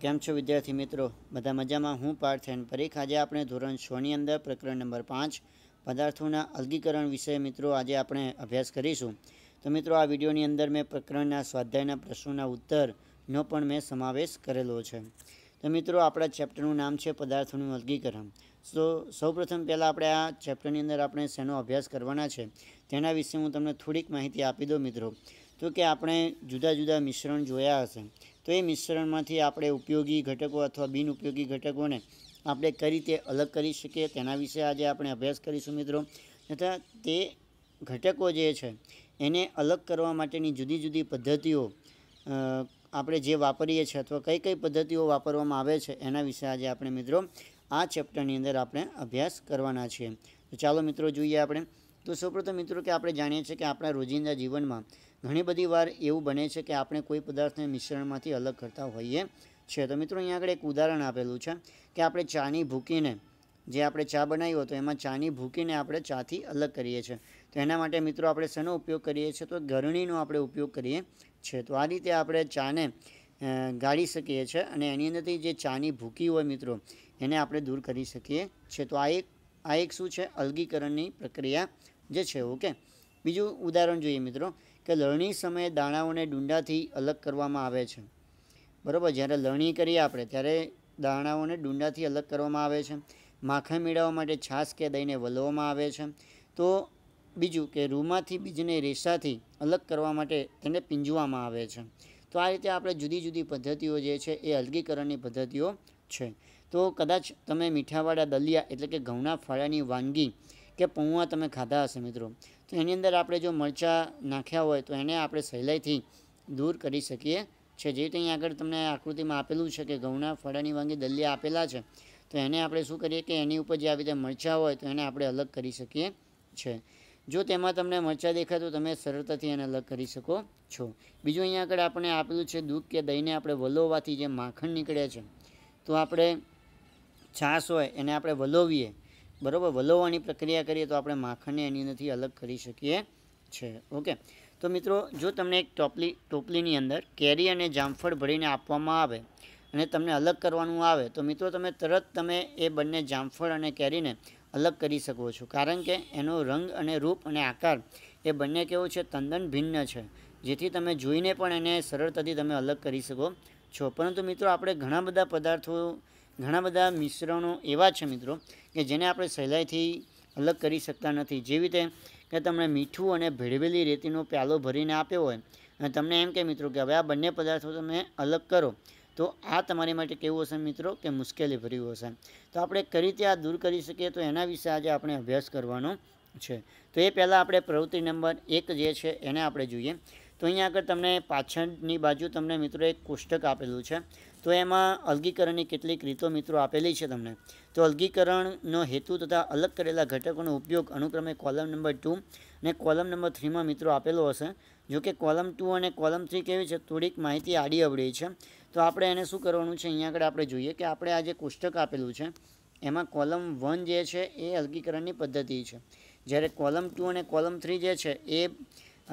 કેમ છો વિદ્યાર્થી મિત્રો બધા મજામાં હું પાર્થ એન્ડ પરીખ આજે આપણે ધોરણ છની અંદર પ્રકરણ નંબર પાંચ પદાર્થોના અલગીકરણ વિષય મિત્રો આજે આપણે અભ્યાસ કરીશું તો મિત્રો આ વિડીયોની અંદર મેં પ્રકરણના સ્વાધ્યાયના પ્રશ્નોના ઉત્તરનો પણ મેં સમાવેશ કરેલો છે તો મિત્રો આપણા ચેપ્ટરનું નામ છે પદાર્થોનું અલગીકરણ તો સૌપ્રથમ પહેલાં આપણે આ ચેપ્ટરની અંદર આપણે શેનો અભ્યાસ કરવાના છે તેના વિશે હું તમને થોડીક માહિતી આપી દઉં મિત્રો તો કે આપણે જુદા જુદા મિશ્રણ જોયા હશે તો એ મિશ્રણમાંથી આપણે ઉપયોગી ઘટકો અથવા બિનઉપયોગી ઘટકોને આપણે કઈ રીતે અલગ કરી શકીએ તેના વિશે આજે આપણે અભ્યાસ કરીશું મિત્રો તથા તે ઘટકો જે છે એને અલગ કરવા માટેની જુદી જુદી પદ્ધતિઓ આપણે જે વાપરીએ છીએ અથવા કઈ કઈ પદ્ધતિઓ વાપરવામાં આવે છે એના વિશે આજે આપણે મિત્રો આ ચેપ્ટરની અંદર આપણે અભ્યાસ કરવાના છીએ તો ચાલો મિત્રો જોઈએ આપણે તો સૌપ્રથમ મિત્રો કે આપણે જાણીએ છીએ કે આપણા રોજિંદા જીવનમાં ઘણી બધી વાર એવું બને છે કે આપણે કોઈ પદાર્થને મિશ્રણમાંથી અલગ કરતા હોઈએ છે તો મિત્રો અહીંયા આગળ એક ઉદાહરણ આપેલું છે કે આપણે ચાની ભૂકીને જે આપણે ચા બનાવ્યો હતો એમાં ચાની ભૂકીને આપણે ચાથી અલગ કરીએ છીએ તો એના માટે મિત્રો આપણે શેનો ઉપયોગ કરીએ છીએ તો ગરણીનો આપણે ઉપયોગ કરીએ છીએ તો આ રીતે આપણે ચાને ગાળી શકીએ છીએ અને એની અંદરથી જે ચાની ભૂકી હોય મિત્રો એને આપણે દૂર કરી શકીએ છીએ તો આ એક આ એક શું છે અલગીકરણની પ્રક્રિયા જે છે ઓકે બીજું ઉદાહરણ જોઈએ મિત્રો કે લણણી સમયે દાણાઓને ડુંડાથી અલગ કરવામાં આવે છે બરાબર જ્યારે લણણી કરીએ આપણે ત્યારે દાણાઓને ડુંડાથી અલગ કરવામાં આવે છે માખણ મેળવવા માટે છાશ કે દહીંને વલવામાં આવે છે તો બીજું કે રૂમાંથી બીજને રેસાથી અલગ કરવા માટે તેને પીંજવામાં આવે છે તો આ રીતે આપણે જુદી જુદી પદ્ધતિઓ જે છે એ અલગીકરણની પદ્ધતિઓ છે તો કદાચ તમે મીઠાવાળા દલિયા એટલે કે ઘઉંના ફાળાની વાનગી કે પૌવા તમે ખાધા હશે મિત્રો તો એની અંદર આપણે જો મરચાં નાખ્યા હોય તો એને આપણે સહેલાઈથી દૂર કરી શકીએ છે જે રીતે અહીં આગળ તમને આકૃતિમાં આપેલું છે કે ઘઉંના ફળાની વાંગી દલિયા આપેલા છે તો એને આપણે શું કરીએ કે એની ઉપર જે આવી રીતે મરચાં હોય તો એને આપણે અલગ કરી શકીએ છે જો તેમાં તમને મરચાં દેખાય તો તમે સરળતાથી એને અલગ કરી શકો છો બીજું અહીંયા આગળ આપણે આપેલું છે દૂધ કે દહીંને આપણે વલોવવાથી જે માખણ નીકળે છે તો આપણે છાશ હોય એને આપણે વલોવીએ બરાબર વલવવાની પ્રક્રિયા કરીએ તો આપણે માખણને એની અંદરથી અલગ કરી શકીએ છે ઓકે તો મિત્રો જો તમને એક ટોપલી ટોપલીની અંદર કેરી અને જામફળ ભરીને આપવામાં આવે અને તમને અલગ કરવાનું આવે તો મિત્રો તમે તરત તમે એ બંને જામફળ અને કેરીને અલગ કરી શકો છો કારણ કે એનો રંગ અને રૂપ અને આકાર એ બંને કેવું છે તદ્દન ભિન્ન છે જેથી તમે જોઈને પણ એને સરળતાથી તમે અલગ કરી શકો છો પરંતુ મિત્રો આપણે ઘણા બધા પદાર્થો ઘણા બધા મિશ્રણો એવા છે મિત્રો કે જેને આપણે સહેલાઈથી અલગ કરી શકતા નથી જેવી રીતે કે તમને મીઠું અને ભેળવેલી રેતીનો પ્યાલો ભરીને આપ્યો હોય અને તમને એમ કે મિત્રો કે હવે આ બંને પદાર્થો તમે અલગ કરો તો આ તમારી માટે કેવું હશે મિત્રો કે મુશ્કેલી ભર્યું હશે તો આપણે કઈ રીતે આ દૂર કરી શકીએ તો એના વિશે આજે આપણે અભ્યાસ કરવાનો છે તો એ પહેલાં આપણે પ્રવૃત્તિ નંબર એક જે છે એને આપણે જોઈએ તો અહીંયા આગળ તમને પાછળની બાજુ તમને મિત્રો એક કોષ્ટક આપેલું છે તો એમાં અલગીકરણની કેટલીક રીતો મિત્રો આપેલી છે તમને તો અલગીકરણનો હેતુ તથા અલગ કરેલા ઘટકોનો ઉપયોગ અનુક્રમે કોલમ નંબર ટુ અને કોલમ નંબર થ્રીમાં મિત્રો આપેલો હશે જોકે કોલમ ટુ અને કોલમ થ્રી કેવી છે થોડીક માહિતી આડી અવળી છે તો આપણે એને શું કરવાનું છે અહીંયા આગળ આપણે જોઈએ કે આપણે આ જે કોષ્ટક આપેલું છે એમાં કોલમ વન જે છે એ અલગીકરણની પદ્ધતિ છે જ્યારે કોલમ ટુ અને કોલમ થ્રી જે છે એ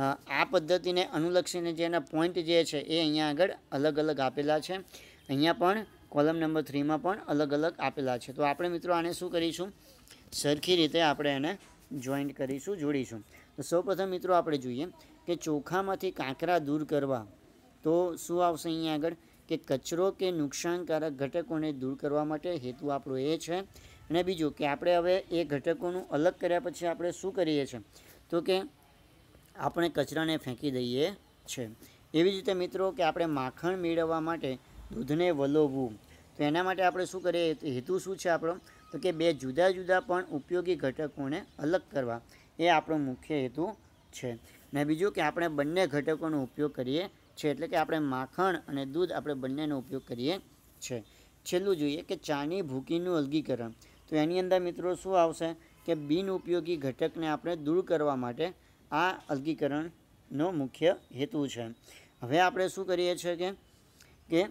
આ પદ્ધતિને અનુલક્ષીને જે એના પોઈન્ટ જે છે એ અહીંયા આગળ અલગ અલગ આપેલા છે અહીંયા પણ કોલમ નંબર થ્રીમાં પણ અલગ અલગ આપેલા છે તો આપણે મિત્રો આને શું કરીશું સરખી રીતે આપણે એને જોઈન્ટ કરીશું જોડીશું તો સૌપ્રથમ મિત્રો આપણે જોઈએ કે ચોખામાંથી કાંકરા દૂર કરવા તો શું આવશે અહીંયા આગળ કે કચરો કે નુકસાનકારક ઘટકોને દૂર કરવા માટે હેતુ આપણો એ છે અને બીજું કે આપણે હવે એ ઘટકોનું અલગ કર્યા પછી આપણે શું કરીએ છીએ તો કે આપણે કચરાને ફેંકી દઈએ છે એવી જ રીતે મિત્રો કે આપણે માખણ મેળવવા માટે દૂધને વલોવવું તો એના માટે આપણે શું કરીએ હેતુ શું છે આપણો તો કે બે જુદા જુદા પણ ઉપયોગી ઘટકોને અલગ કરવા એ આપણો મુખ્ય હેતુ છે ને બીજું કે આપણે બંને ઘટકોનો ઉપયોગ કરીએ છીએ એટલે કે આપણે માખણ અને દૂધ આપણે બંનેનો ઉપયોગ કરીએ છીએ છેલ્લું જોઈએ કે ચાની ભૂકીનું અલગીકરણ તો એની અંદર મિત્રો શું આવશે કે બિનઉપયોગી ઘટકને આપણે દૂર કરવા માટે આ અલગીકરણનો મુખ્ય હેતુ છે હવે આપણે શું કરીએ છીએ કે કે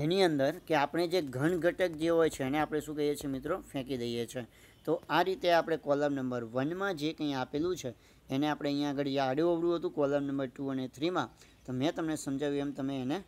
એની અંદર કે આપણે જે ઘન ઘટક જે હોય છે એને આપણે શું કહીએ છીએ મિત્રો ફેંકી દઈએ છીએ તો આ રીતે આપણે કોલમ નંબર વનમાં જે કંઈ આપેલું છે એને આપણે અહીંયા આગળ જે અવડું હતું કોલમ નંબર ટુ અને થ્રીમાં તો મેં તમને સમજાવ્યું એમ તમે એને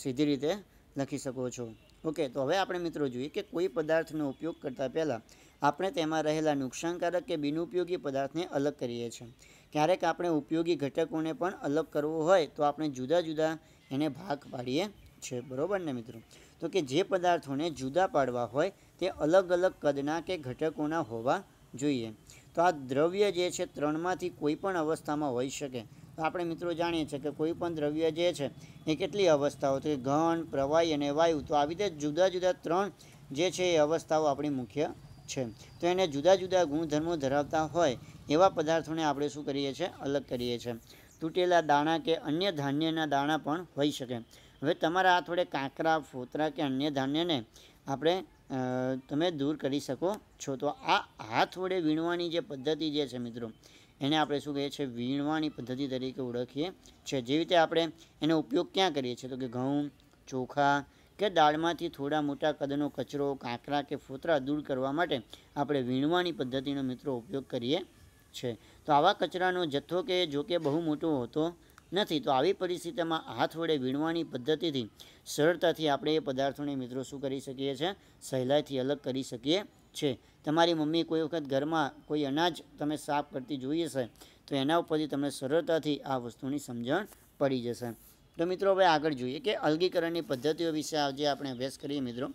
સીધી રીતે લખી શકો છો ઓકે તો હવે આપણે મિત્રો જોઈએ કે કોઈ પદાર્થનો ઉપયોગ કરતાં પહેલાં આપણે તેમાં રહેલા નુકસાનકારક કે બિનઉપયોગી પદાર્થને અલગ કરીએ છીએ ક્યારેક આપણે ઉપયોગી ઘટકોને પણ અલગ કરવો હોય તો આપણે જુદા જુદા એને ભાગ પાડીએ છે બરાબર ને મિત્રો તો કે જે પદાર્થોને જુદા પાડવા હોય તે અલગ અલગ કદના કે ઘટકોના હોવા જોઈએ તો આ દ્રવ્ય જે છે ત્રણમાંથી કોઈ પણ અવસ્થામાં હોઈ શકે તો આપણે મિત્રો જાણીએ છીએ કે કોઈ પણ દ્રવ્ય જે છે એ કેટલી અવસ્થાઓ તો કે ઘન પ્રવાહી અને વાયુ તો આવી રીતે જુદા જુદા ત્રણ જે છે એ અવસ્થાઓ આપણી મુખ્ય છે તો એને જુદા જુદા ગુણધર્મો ધરાવતા હોય એવા પદાર્થોને આપણે શું કરીએ છીએ અલગ કરીએ છીએ તૂટેલા દાણા કે અન્ય ધાન્યના દાણા પણ હોઈ શકે હવે તમારા આ થોડે કાંકરા ફોતરા કે અન્ય ધાન્યને આપણે તમે દૂર કરી શકો છો તો આ હાથ વડે વીણવાની જે પદ્ધતિ જે છે મિત્રો એને આપણે શું કહીએ છીએ વીણવાની પદ્ધતિ તરીકે ઓળખીએ છીએ જેવી રીતે આપણે એનો ઉપયોગ ક્યાં કરીએ છીએ તો કે ઘઉં ચોખા કે દાળમાંથી થોડા મોટા કદનો કચરો કાંકરા કે ફોતરા દૂર કરવા માટે આપણે વીણવાની પદ્ધતિનો મિત્રો ઉપયોગ કરીએ છીએ તો આવા કચરાનો જથ્થો કે જો કે બહુ મોટો હોતો નથી તો આવી પરિસ્થિતિમાં હાથ વડે વીણવાની પદ્ધતિથી સરળતાથી આપણે એ પદાર્થોને મિત્રો શું કરી શકીએ છીએ સહેલાઈથી અલગ કરી શકીએ છે તમારી મમ્મી કોઈ વખત ઘરમાં કોઈ અનાજ તમે સાફ કરતી જોઈએ છે તો એના ઉપરથી તમને સરળતાથી આ વસ્તુની સમજણ પડી જશે તો મિત્રો હવે આગળ જોઈએ કે અલગીકરણની પદ્ધતિઓ વિશે આજે આપણે અભ્યાસ કરીએ મિત્રો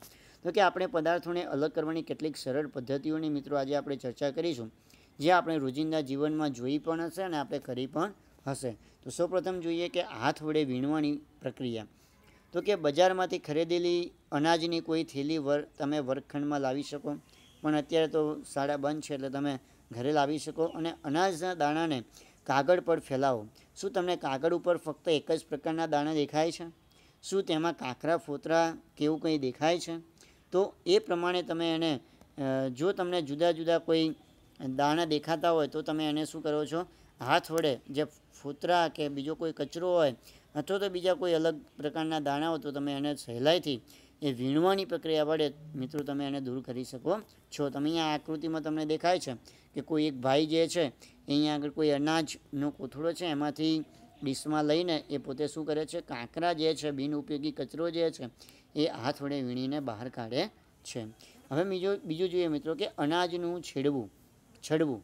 તો કે આપણે પદાર્થોને અલગ કરવાની કેટલીક સરળ પદ્ધતિઓની મિત્રો આજે આપણે ચર્ચા કરીશું જે આપણે રોજિંદા જીવનમાં જોઈ પણ હશે અને આપણે કરી પણ હશે તો સૌપ્રથમ જોઈએ કે હાથ વડે વીણવાની પ્રક્રિયા તો કે બજારમાંથી ખરીદેલી અનાજની કોઈ થેલી વર તમે વર્ગખંડમાં લાવી શકો પણ અત્યારે તો શાળા બંધ છે એટલે તમે ઘરે લાવી શકો અને અનાજના દાણાને કાગળ પર ફેલાવો શું તમને કાગળ ઉપર ફક્ત એક જ પ્રકારના દાણા દેખાય છે શું તેમાં કાંકરા ફોતરા કેવું કંઈ દેખાય છે તો એ પ્રમાણે તમે એને જો તમને જુદા જુદા કોઈ દાણા દેખાતા હોય તો તમે એને શું કરો છો હાથ વડે જે ફૂતરા કે બીજો કોઈ કચરો હોય અથવા તો બીજા કોઈ અલગ પ્રકારના દાણા હોય તો તમે એને સહેલાઈથી એ વીણવાની પ્રક્રિયા વડે મિત્રો તમે એને દૂર કરી શકો છો તમે અહીંયા આકૃતિમાં તમને દેખાય છે કે કોઈ એક ભાઈ જે છે અહીંયા આગળ કોઈ અનાજનો કોથળો છે એમાંથી ડીશમાં લઈને એ પોતે શું કરે છે કાંકરા જે છે બિનઉપયોગી કચરો જે છે એ હાથ વડે વીણીને બહાર કાઢે છે હવે બીજો બીજું જોઈએ મિત્રો કે અનાજનું છેડવું છડવું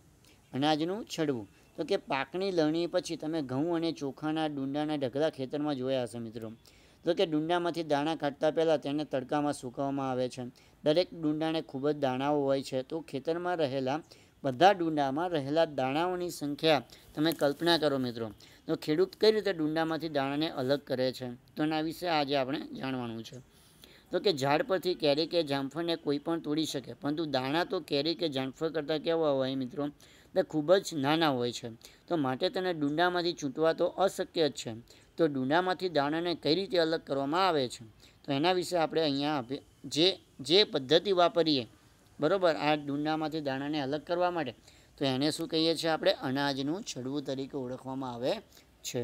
અનાજનું છડવું તો કે પાકની લણણી પછી તમે ઘઉં અને ચોખાના ડુંડાના ઢગલા ખેતરમાં જોયા હશે મિત્રો તો કે ડુંડામાંથી દાણા કાઢતા પહેલાં તેને તડકામાં સૂકવવામાં આવે છે દરેક ડુંડાને ખૂબ જ દાણાઓ હોય છે તો ખેતરમાં રહેલા બધા ડુંડામાં રહેલા દાણાઓની સંખ્યા તમે કલ્પના કરો મિત્રો તો ખેડૂત કઈ રીતે ડુંડામાંથી દાણાને અલગ કરે છે તો એના વિશે આજે આપણે જાણવાનું છે તો કે ઝાડ પરથી કેરી કે જામફળને કોઈ પણ તોડી શકે પરંતુ દાણા તો કેરી કે જામફળ કરતાં કેવા હોય મિત્રો તે ખૂબ જ નાના હોય છે તો માટે તેને ડુંડામાંથી છૂટવા તો અશક્ય જ છે તો ડુંડામાંથી દાણાને કઈ રીતે અલગ કરવામાં આવે છે તો એના વિશે આપણે અહીંયા જે જે પદ્ધતિ વાપરીએ બરાબર આ ડુંડામાંથી દાણાને અલગ કરવા માટે તો એને શું કહીએ છીએ આપણે અનાજનું છડવું તરીકે ઓળખવામાં આવે છે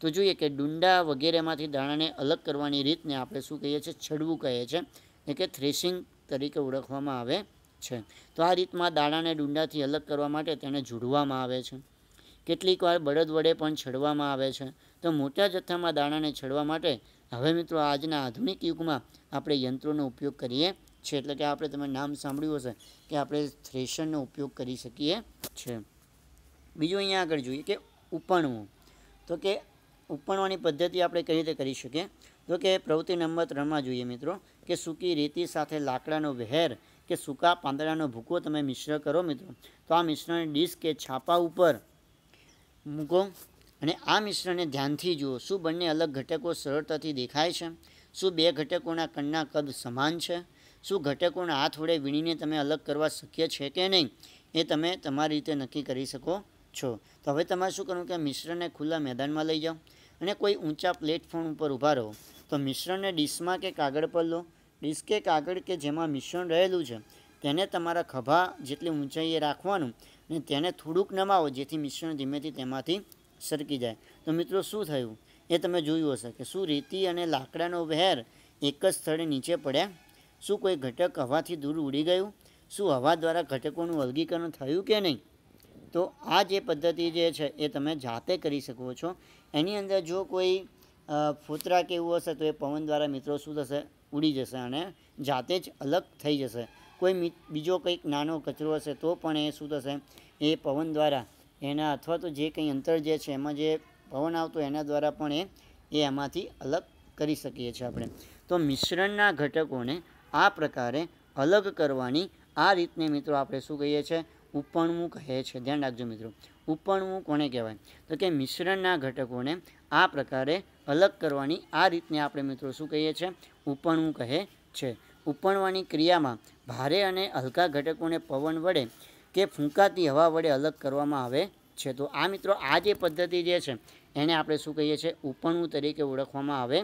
તો જોઈએ કે ડુંડા વગેરેમાંથી દાણાને અલગ કરવાની રીતને આપણે શું કહીએ છીએ છડવું કહીએ છીએ એટલે કે થ્રેસિંગ તરીકે ઓળખવામાં આવે છે તો આ રીતમાં દાણાને ડુંડાથી અલગ કરવા માટે તેને જોડવામાં આવે છે કેટલીક વાર બળદ વડે પણ છડવામાં આવે છે તો મોટા જથ્થામાં દાણાને છડવા માટે હવે મિત્રો આજના આધુનિક યુગમાં આપણે યંત્રોનો ઉપયોગ કરીએ છીએ એટલે કે આપણે તમે નામ સાંભળ્યું હશે કે આપણે થ્રેશરનો ઉપયોગ કરી શકીએ છીએ બીજું અહીંયા આગળ જોઈએ કે ઉપણવું તો કે ઉપણવાની પદ્ધતિ આપણે કઈ રીતે કરી શકીએ તો કે પ્રવૃત્તિ નંબર ત્રણમાં જોઈએ મિત્રો કે સૂકી રેતી સાથે લાકડાનો વહેર કે સૂકા પાંદડાનો ભૂકો તમે મિશ્ર કરો મિત્રો તો આ મિશ્રણને ડીશ કે છાપા ઉપર મૂકો અને આ મિશ્રણને ધ્યાનથી જુઓ શું બંને અલગ ઘટકો સરળતાથી દેખાય છે શું બે ઘટકોના કણના કદ સમાન છે શું ઘટકોના હાથ વડે વીણીને તમે અલગ કરવા શક્ય છે કે નહીં એ તમે તમારી રીતે નક્કી કરી શકો છો તો હવે તમારે શું કરવું કે મિશ્રણને ખુલ્લા મેદાનમાં લઈ જાઓ અને કોઈ ઊંચા પ્લેટફોર્મ ઉપર ઊભા રહો તો મિશ્રણને ડીશમાં કે કાગળ પર લો ડિસ્ક કે કાગળ કે જેમાં મિશ્રણ રહેલું છે તેને તમારા ખભા જેટલી ઊંચાઈએ રાખવાનું અને તેને થોડુંક નમાવો જેથી મિશ્રણ ધીમેથી તેમાંથી સરકી જાય તો મિત્રો શું થયું એ તમે જોયું હશે કે શું રેતી અને લાકડાનો વહેર એક જ સ્થળે નીચે પડ્યા શું કોઈ ઘટક હવાથી દૂર ઉડી ગયું શું હવા દ્વારા ઘટકોનું વર્ગીકરણ થયું કે નહીં તો આ જે પદ્ધતિ જે છે એ તમે જાતે કરી શકો છો એની અંદર જો કોઈ ફોતરા કે એવું હશે તો એ પવન દ્વારા મિત્રો શું થશે ઉડી જશે અને જાતે જ અલગ થઈ જશે કોઈ બીજો કંઈક નાનો કચરો હશે તો પણ એ શું થશે એ પવન દ્વારા એના અથવા તો જે કંઈ અંતર જે છે એમાં જે પવન આવતો એના દ્વારા પણ એ એ એમાંથી અલગ કરી શકીએ છીએ આપણે તો મિશ્રણના ઘટકોને આ પ્રકારે અલગ કરવાની આ રીતને મિત્રો આપણે શું કહીએ છીએ ઉપણવું કહે છે ધ્યાન રાખજો મિત્રો ઉપણવું કોને કહેવાય તો કે મિશ્રણના ઘટકોને આ પ્રકારે અલગ કરવાની આ રીતને આપણે મિત્રો શું કહીએ છીએ ઉપણવું કહે છે ઉપણવાની ક્રિયામાં ભારે અને હલકા ઘટકોને પવન વડે કે ફૂંકાતી હવા વડે અલગ કરવામાં આવે છે તો આ મિત્રો આ જે પદ્ધતિ જે છે એને આપણે શું કહીએ છીએ ઉપણવું તરીકે ઓળખવામાં આવે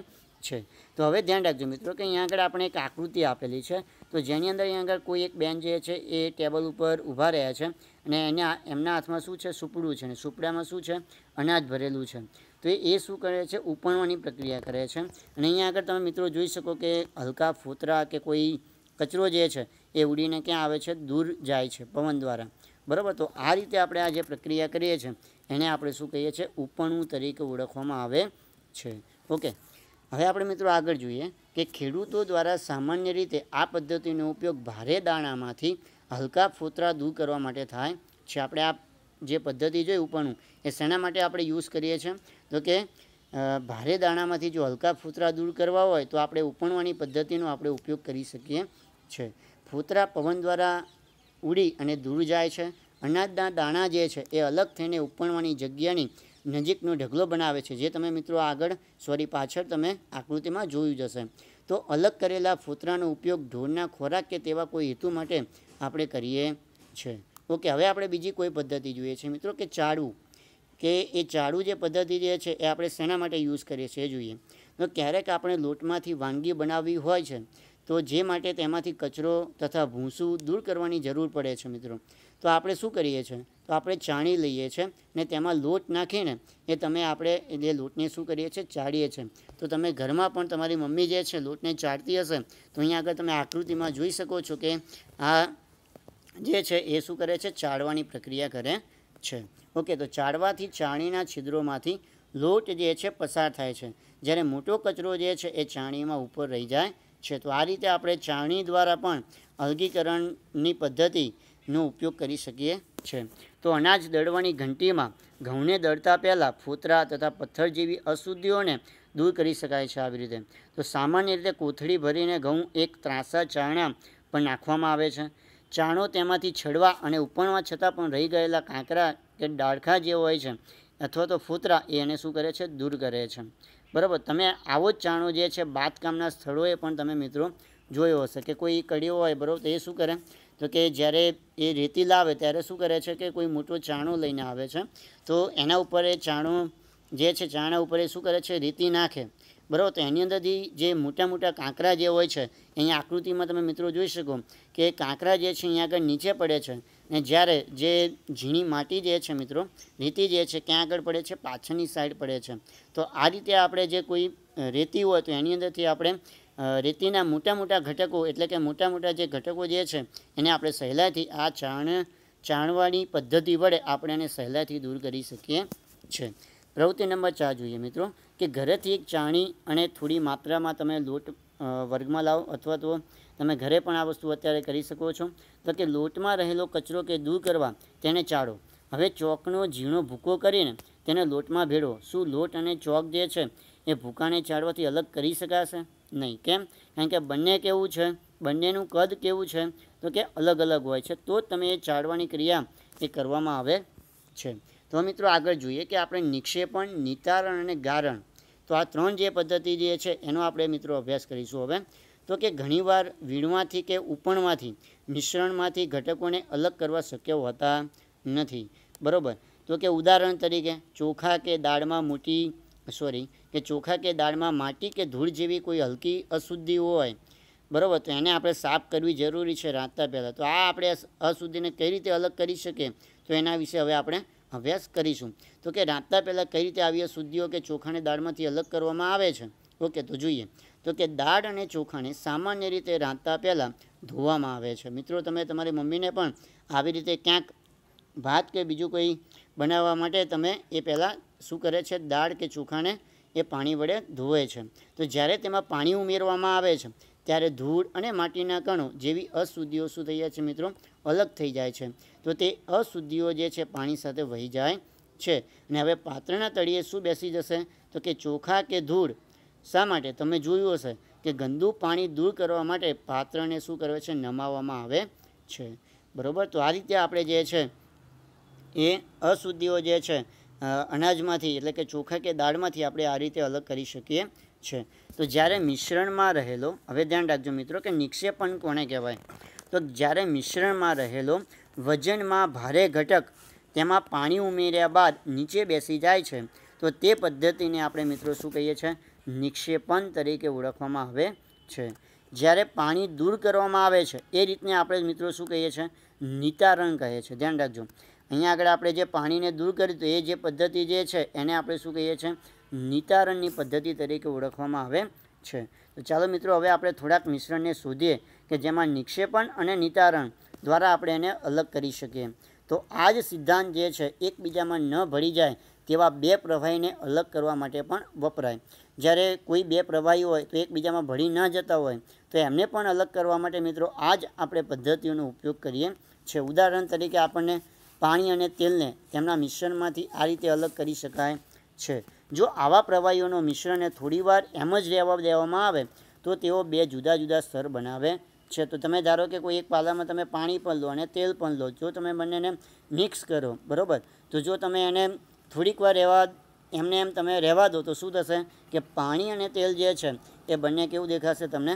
છે તો હવે ધ્યાન રાખજો મિત્રો કે અહીંયા આગળ આપણે એક આકૃતિ આપેલી છે તો જેની અંદર અહીં આગળ કોઈ એક બેન જે છે એ ટેબલ ઉપર ઊભા રહ્યા છે અને એના એમના હાથમાં શું છે સુપડું છે અને સુપડામાં શું છે અનાજ ભરેલું છે તો એ શું કરે છે ઉપણવાની પ્રક્રિયા કરે છે અને અહીંયા આગળ તમે મિત્રો જોઈ શકો કે હલકા ફોતરા કે કોઈ કચરો જે છે એ ઉડીને ક્યાં આવે છે દૂર જાય છે પવન દ્વારા બરાબર તો આ રીતે આપણે આ જે પ્રક્રિયા કરીએ છીએ એને આપણે શું કહીએ છીએ ઉપણું તરીકે ઓળખવામાં આવે છે ઓકે હવે આપણે મિત્રો આગળ જોઈએ કે ખેડૂતો દ્વારા સામાન્ય રીતે આ પદ્ધતિનો ઉપયોગ ભારે દાણામાંથી હલકા ફોતરા દૂર કરવા માટે થાય છે આપણે આ જે પદ્ધતિ જોઈ ઉપરનું એ શેના માટે આપણે યુઝ કરીએ છીએ તો કે ભારે દાણામાંથી જો હલકા ફૂતરા દૂર કરવા હોય તો આપણે ઉપણવાની પદ્ધતિનો આપણે ઉપયોગ કરી શકીએ છીએ ફૂતરા પવન દ્વારા ઉડી અને દૂર જાય છે અનાજના દાણા જે છે એ અલગ થઈને ઉપણવાની જગ્યાની નજીકનો ઢગલો બનાવે છે જે તમે મિત્રો આગળ સોરી પાછળ તમે આકૃતિમાં જોયું જશે તો અલગ કરેલા ફૂતરાનો ઉપયોગ ઢોરના ખોરાક કે તેવા કોઈ હેતુ માટે આપણે કરીએ છે ઓકે હવે આપણે બીજી કોઈ પદ્ધતિ જોઈએ છે મિત્રો કે ચાળું કે એ ચાળું જે પદ્ધતિ જે છે એ આપણે શેના માટે યુઝ કરીએ છીએ જોઈએ તો ક્યારેક આપણે લોટમાંથી વાનગી બનાવવી હોય છે તો જે માટે તેમાંથી કચરો તથા ભૂંસું દૂર કરવાની જરૂર પડે છે મિત્રો તો આપણે શું કરીએ છીએ તો આપણે ચાણી લઈએ છીએ ને તેમાં લોટ નાખીને એ તમે આપણે એ લોટને શું કરીએ છીએ ચાળીએ છીએ તો તમે ઘરમાં પણ તમારી મમ્મી જે છે લોટને ચાળતી હશે તો અહીંયા આગળ તમે આકૃતિમાં જોઈ શકો છો કે આ જે છે એ શું કરે છે ચાળવાની પ્રક્રિયા કરે છે ઓકે તો ચાળવાથી ચાણીના છિદ્રોમાંથી લોટ જે છે પસાર થાય છે જ્યારે મોટો કચરો જે છે એ ચાણીમાં ઉપર રહી જાય છે તો આ રીતે આપણે ચાણી દ્વારા પણ અલગીકરણની પદ્ધતિનો ઉપયોગ કરી શકીએ છે તો અનાજ દળવાની ઘંટીમાં ઘઉંને દળતા પહેલાં ફૂતરા તથા પથ્થર જેવી અશુદ્ધિઓને દૂર કરી શકાય છે આવી રીતે તો સામાન્ય રીતે કોથળી ભરીને ઘઉં એક ત્રાસા ચાણા પર નાખવામાં આવે છે ચાણો તેમાંથી છડવા અને ઉપણવા છતાં પણ રહી ગયેલા કાંકરા કે ડાળખા જે હોય છે અથવા તો ફૂતરા એ એને શું કરે છે દૂર કરે છે બરાબર તમે આવો જ ચાણો જે છે બાંધકામના સ્થળોએ પણ તમે મિત્રો જોયો હશે કે કોઈ કડીઓ હોય બરાબર તો એ શું કરે તો કે જ્યારે એ રેતી લાવે ત્યારે શું કરે છે કે કોઈ મોટો ચાણો લઈને આવે છે તો એના ઉપર એ ચાણો જે છે ચાણા ઉપર એ શું કરે છે રેતી નાખે બરાબર તો એની અંદરથી જે મોટા મોટા કાંકરા જે હોય છે અહીંયા આકૃતિમાં તમે મિત્રો જોઈ શકો કે કાંકરા જે છે અહીંયા આગળ નીચે પડે છે ને જ્યારે જે ઝીણી માટી જે છે મિત્રો રેતી જે છે ક્યાં આગળ પડે છે પાછળની સાઈડ પડે છે તો આ રીતે આપણે જે કોઈ રેતી હોય તો એની અંદરથી આપણે રેતીના મોટા મોટા ઘટકો એટલે કે મોટા મોટા જે ઘટકો જે છે એને આપણે સહેલાઈથી આ ચાણ ચાણવાની પદ્ધતિ વડે આપણે એને સહેલાઈથી દૂર કરી શકીએ છીએ પ્રવૃત્તિ નંબર ચાર જોઈએ મિત્રો કે ઘરેથી એક ચાણી અને થોડી માત્રામાં તમે લોટ વર્ગમાં લાવો અથવા તો તમે ઘરે પણ આ વસ્તુ અત્યારે કરી શકો છો તો કે લોટમાં રહેલો કચરો કે દૂર કરવા તેને ચાળો હવે ચોકનો ઝીણો ભૂકો કરીને તેને લોટમાં ભેળો શું લોટ અને ચોક જે છે એ ભૂકાને ચાળવાથી અલગ કરી શકાશે નહીં કેમ કારણ કે બંને કેવું છે બંનેનું કદ કેવું છે તો કે અલગ અલગ હોય છે તો તમે એ ચાળવાની ક્રિયા એ કરવામાં આવે છે તો મિત્રો આગળ જોઈએ કે આપણે નિક્ષેપણ નિતારણ અને ગારણ તો આ ત્રણ જે પદ્ધતિ જે છે એનો આપણે મિત્રો અભ્યાસ કરીશું હવે તો કે ઘણીવાર વીણવાથી કે ઉપણવાથી મિશ્રણમાંથી ઘટકોને અલગ કરવા શક્ય હોતા નથી બરાબર તો કે ઉદાહરણ તરીકે ચોખા કે દાળમાં મોટી સોરી કે ચોખા કે દાળમાં માટી કે ધૂળ જેવી કોઈ હલકી અશુદ્ધિ હોય બરાબર તો એને આપણે સાફ કરવી જરૂરી છે રાંધતા પહેલાં તો આ આપણે અશુદ્ધિને કઈ રીતે અલગ કરી શકીએ તો એના વિશે હવે આપણે અભ્યાસ કરીશું તો કે રાંધતા પહેલાં કઈ રીતે આવી અશુદ્ધિઓ કે ચોખાને દાળમાંથી અલગ કરવામાં આવે છે ઓકે તો જોઈએ તો કે દાળ અને ચોખાને સામાન્ય રીતે રાંધતા પહેલાં ધોવામાં આવે છે મિત્રો તમે તમારી મમ્મીને પણ આવી રીતે ક્યાંક ભાત કે બીજું કોઈ બનાવવા માટે તમે એ પહેલાં શું કરે છે દાળ કે ચોખાને એ પાણી વડે ધોવે છે તો જ્યારે તેમાં પાણી ઉમેરવામાં આવે છે ત્યારે ધૂળ અને માટીના કણો જેવી અશુદ્ધિઓ શું થઈ જાય છે મિત્રો અલગ થઈ જાય છે તો તે અશુદ્ધિઓ જે છે પાણી સાથે વહી જાય છે અને હવે પાત્રના તળિયે શું બેસી જશે તો કે ચોખા કે ધૂળ શા માટે તમે જોયું હશે કે ગંદુ પાણી દૂર કરવા માટે પાત્રને શું કરે છે નમાવવામાં આવે છે બરાબર તો આ રીતે આપણે જે છે એ અશુદ્ધિઓ જે છે અનાજમાંથી એટલે કે ચોખા કે દાળમાંથી આપણે આ રીતે અલગ કરી શકીએ છે તો જ્યારે મિશ્રણમાં રહેલો હવે ધ્યાન રાખજો મિત્રો કે નિક્ષેપણ કોને કહેવાય તો જ્યારે મિશ્રણમાં રહેલો વજનમાં ભારે ઘટક તેમાં પાણી ઉમેર્યા બાદ નીચે બેસી જાય છે તો તે પદ્ધતિને આપણે મિત્રો શું કહીએ છીએ નિક્ષેપણ તરીકે ઓળખવામાં આવે છે જ્યારે પાણી દૂર કરવામાં આવે છે એ રીતને આપણે મિત્રો શું કહીએ છીએ નિતારણ કહે છે ધ્યાન રાખજો અહીંયા આગળ આપણે જે પાણીને દૂર કરીએ તો એ જે પદ્ધતિ જે છે એને આપણે શું કહીએ છીએ નિતારણની પદ્ધતિ તરીકે ઓળખવામાં આવે છે તો ચાલો મિત્રો હવે આપણે થોડાક મિશ્રણને શોધીએ કે જેમાં નિક્ષેપણ અને નિતારણ દ્વારા આપણે એને અલગ કરી શકીએ તો આ જ સિદ્ધાંત જે છે એકબીજામાં ન ભળી જાય તેવા બે પ્રવાહીને અલગ કરવા માટે પણ વપરાય જ્યારે કોઈ બે પ્રવાહી હોય તો એકબીજામાં ભળી ન જતા હોય તો એમને પણ અલગ કરવા માટે મિત્રો આ જ આપણે પદ્ધતિઓનો ઉપયોગ કરીએ છીએ ઉદાહરણ તરીકે આપણને પાણી અને તેલને તેમના મિશ્રણમાંથી આ રીતે અલગ કરી શકાય છે જો આવા પ્રવાહીઓનો મિશ્રણને થોડીવાર એમ જ રહેવા દેવામાં આવે તો તેઓ બે જુદા જુદા સ્તર બનાવે છે તો તમે ધારો કે કોઈ એક પાલામાં તમે પાણી પણ લો અને તેલ પણ લો જો તમે બંનેને મિક્સ કરો બરાબર તો જો તમે એને થોડીક વાર એવા એમને એમ તમે રહેવા દો તો શું થશે કે પાણી અને તેલ જે છે એ બંને કેવું દેખાશે તમને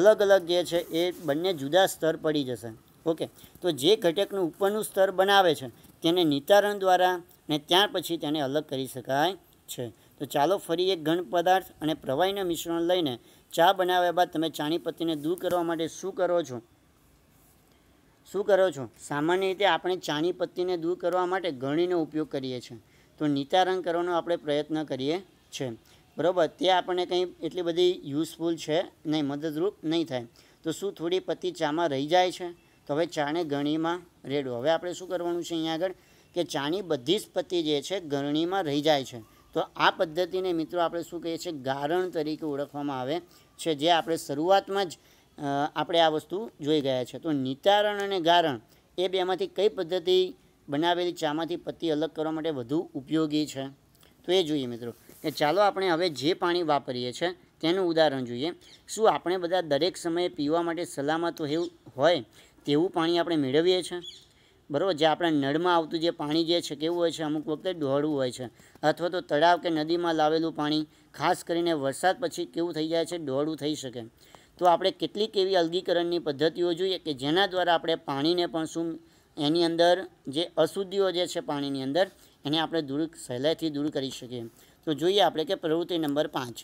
અલગ અલગ જે છે એ બંને જુદા સ્તર પડી જશે ઓકે તો જે ઘટકનું ઉપરનું સ્તર બનાવે છે તેને નિતારણ દ્વારા ને ત્યાર પછી તેને અલગ કરી શકાય છે તો ચાલો ફરી એક ઘન પદાર્થ અને પ્રવાહીના મિશ્રણ લઈને ચા બનાવ્યા બાદ તમે ચાની પત્તીને દૂર કરવા માટે શું કરો છો શું કરો છો સામાન્ય રીતે આપણે ચાની પત્તીને દૂર કરવા માટે ગણીનો ઉપયોગ કરીએ છીએ તો નિતારણ કરવાનો આપણે પ્રયત્ન કરીએ છીએ બરાબર તે આપણને કંઈ એટલી બધી યુઝફુલ છે નહીં મદદરૂપ નહીં થાય તો શું થોડી પત્તી ચામાં રહી જાય છે તો હવે ચાને ગણીમાં રેડવું હવે આપણે શું કરવાનું છે અહીંયા આગળ કે ચાની બધી જ પત્તી જે છે ગરણીમાં રહી જાય છે તો આ પદ્ધતિને મિત્રો આપણે શું કહીએ છીએ ગારણ તરીકે ઓળખવામાં આવે છે જે આપણે શરૂઆતમાં જ આપણે આ વસ્તુ જોઈ ગયા છે તો નિતારણ અને ગારણ એ બેમાંથી કઈ પદ્ધતિ બનાવેલી ચામાંથી પત્તી અલગ કરવા માટે વધુ ઉપયોગી છે તો એ જોઈએ મિત્રો કે ચાલો આપણે હવે જે પાણી વાપરીએ છીએ તેનું ઉદાહરણ જોઈએ શું આપણે બધા દરેક સમયે પીવા માટે સલામત એવું હોય તેવું પાણી આપણે મેળવીએ છીએ બરાબર જે આપણા નળમાં આવતું જે પાણી જે છે કેવું હોય છે અમુક વખતે ડહોળવું હોય છે અથવા તો તળાવ કે નદીમાં લાવેલું પાણી ખાસ કરીને વરસાદ પછી કેવું થઈ જાય છે ડહોળવું થઈ શકે તો આપણે કેટલીક એવી અલગીકરણની પદ્ધતિઓ જોઈએ કે જેના દ્વારા આપણે પાણીને પણ શું એની અંદર જે અશુદ્ધિઓ જે છે પાણીની અંદર એને આપણે દૂર સહેલાઈથી દૂર કરી શકીએ તો જોઈએ આપણે કે પ્રવૃત્તિ નંબર પાંચ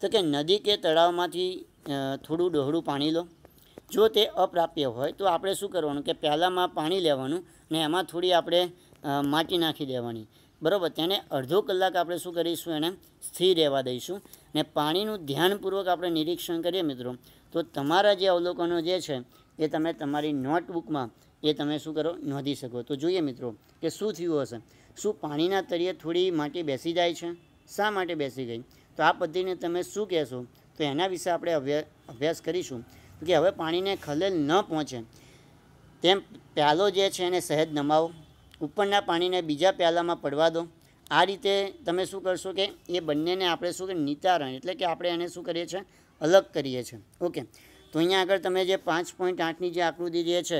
તો કે નદી કે તળાવમાંથી થોડું ડહોળું પાણી લો જો તે અપ્રાપ્ય હોય તો આપણે શું કરવાનું કે પ્યાલામાં પાણી લેવાનું ને એમાં થોડી આપણે માટી નાખી દેવાની બરાબર તેને અડધો કલાક આપણે શું કરીશું એને સ્થિર રહેવા દઈશું ને પાણીનું ધ્યાનપૂર્વક આપણે નિરીક્ષણ કરીએ મિત્રો તો તમારા જે અવલોકનો જે છે એ તમે તમારી નોટબુકમાં એ તમે શું કરો નોંધી શકો તો જોઈએ મિત્રો કે શું થયું હશે શું પાણીના તળિયે થોડી માટી બેસી જાય છે શા માટે બેસી ગઈ તો આ પદ્ધતિને તમે શું કહેશો તો એના વિશે આપણે અભ્યાસ કરીશું કે હવે પાણીને ખલેલ ન પહોંચે તેમ પ્યાલો જે છે એને સહેજ નમાવો ઉપરના પાણીને બીજા પ્યાલામાં પડવા દો આ રીતે તમે શું કરશો કે એ બંનેને આપણે શું કે નિતારણ એટલે કે આપણે એને શું કરીએ છીએ અલગ કરીએ છીએ ઓકે તો અહીંયા આગળ તમે જે પાંચ પોઈન્ટ આઠની જે આકૃતિ જે છે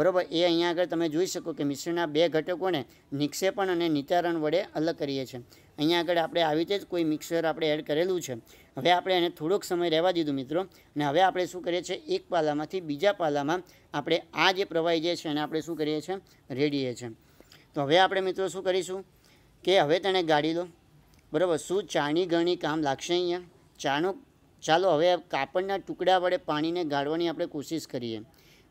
બરાબર એ અહીંયા આગળ તમે જોઈ શકો કે મિશ્રના બે ઘટકોને નિક્ષેપણ અને નિતારણ વડે અલગ કરીએ છીએ અહીંયા આગળ આપણે આવી રીતે જ કોઈ મિક્સર આપણે એડ કરેલું છે હવે આપણે એને થોડોક સમય રહેવા દીધું મિત્રો અને હવે આપણે શું કરીએ છીએ એક પાલામાંથી બીજા પાલામાં આપણે આ જે પ્રવાહી જે છે એને આપણે શું કરીએ છીએ રેડીએ છીએ તો હવે આપણે મિત્રો શું કરીશું કે હવે તેને ગાળી લો બરાબર શું ચાની ગણી કામ લાગશે અહીંયા ચાનો ચાલો હવે કાપડના ટુકડા વડે પાણીને ગાળવાની આપણે કોશિશ કરીએ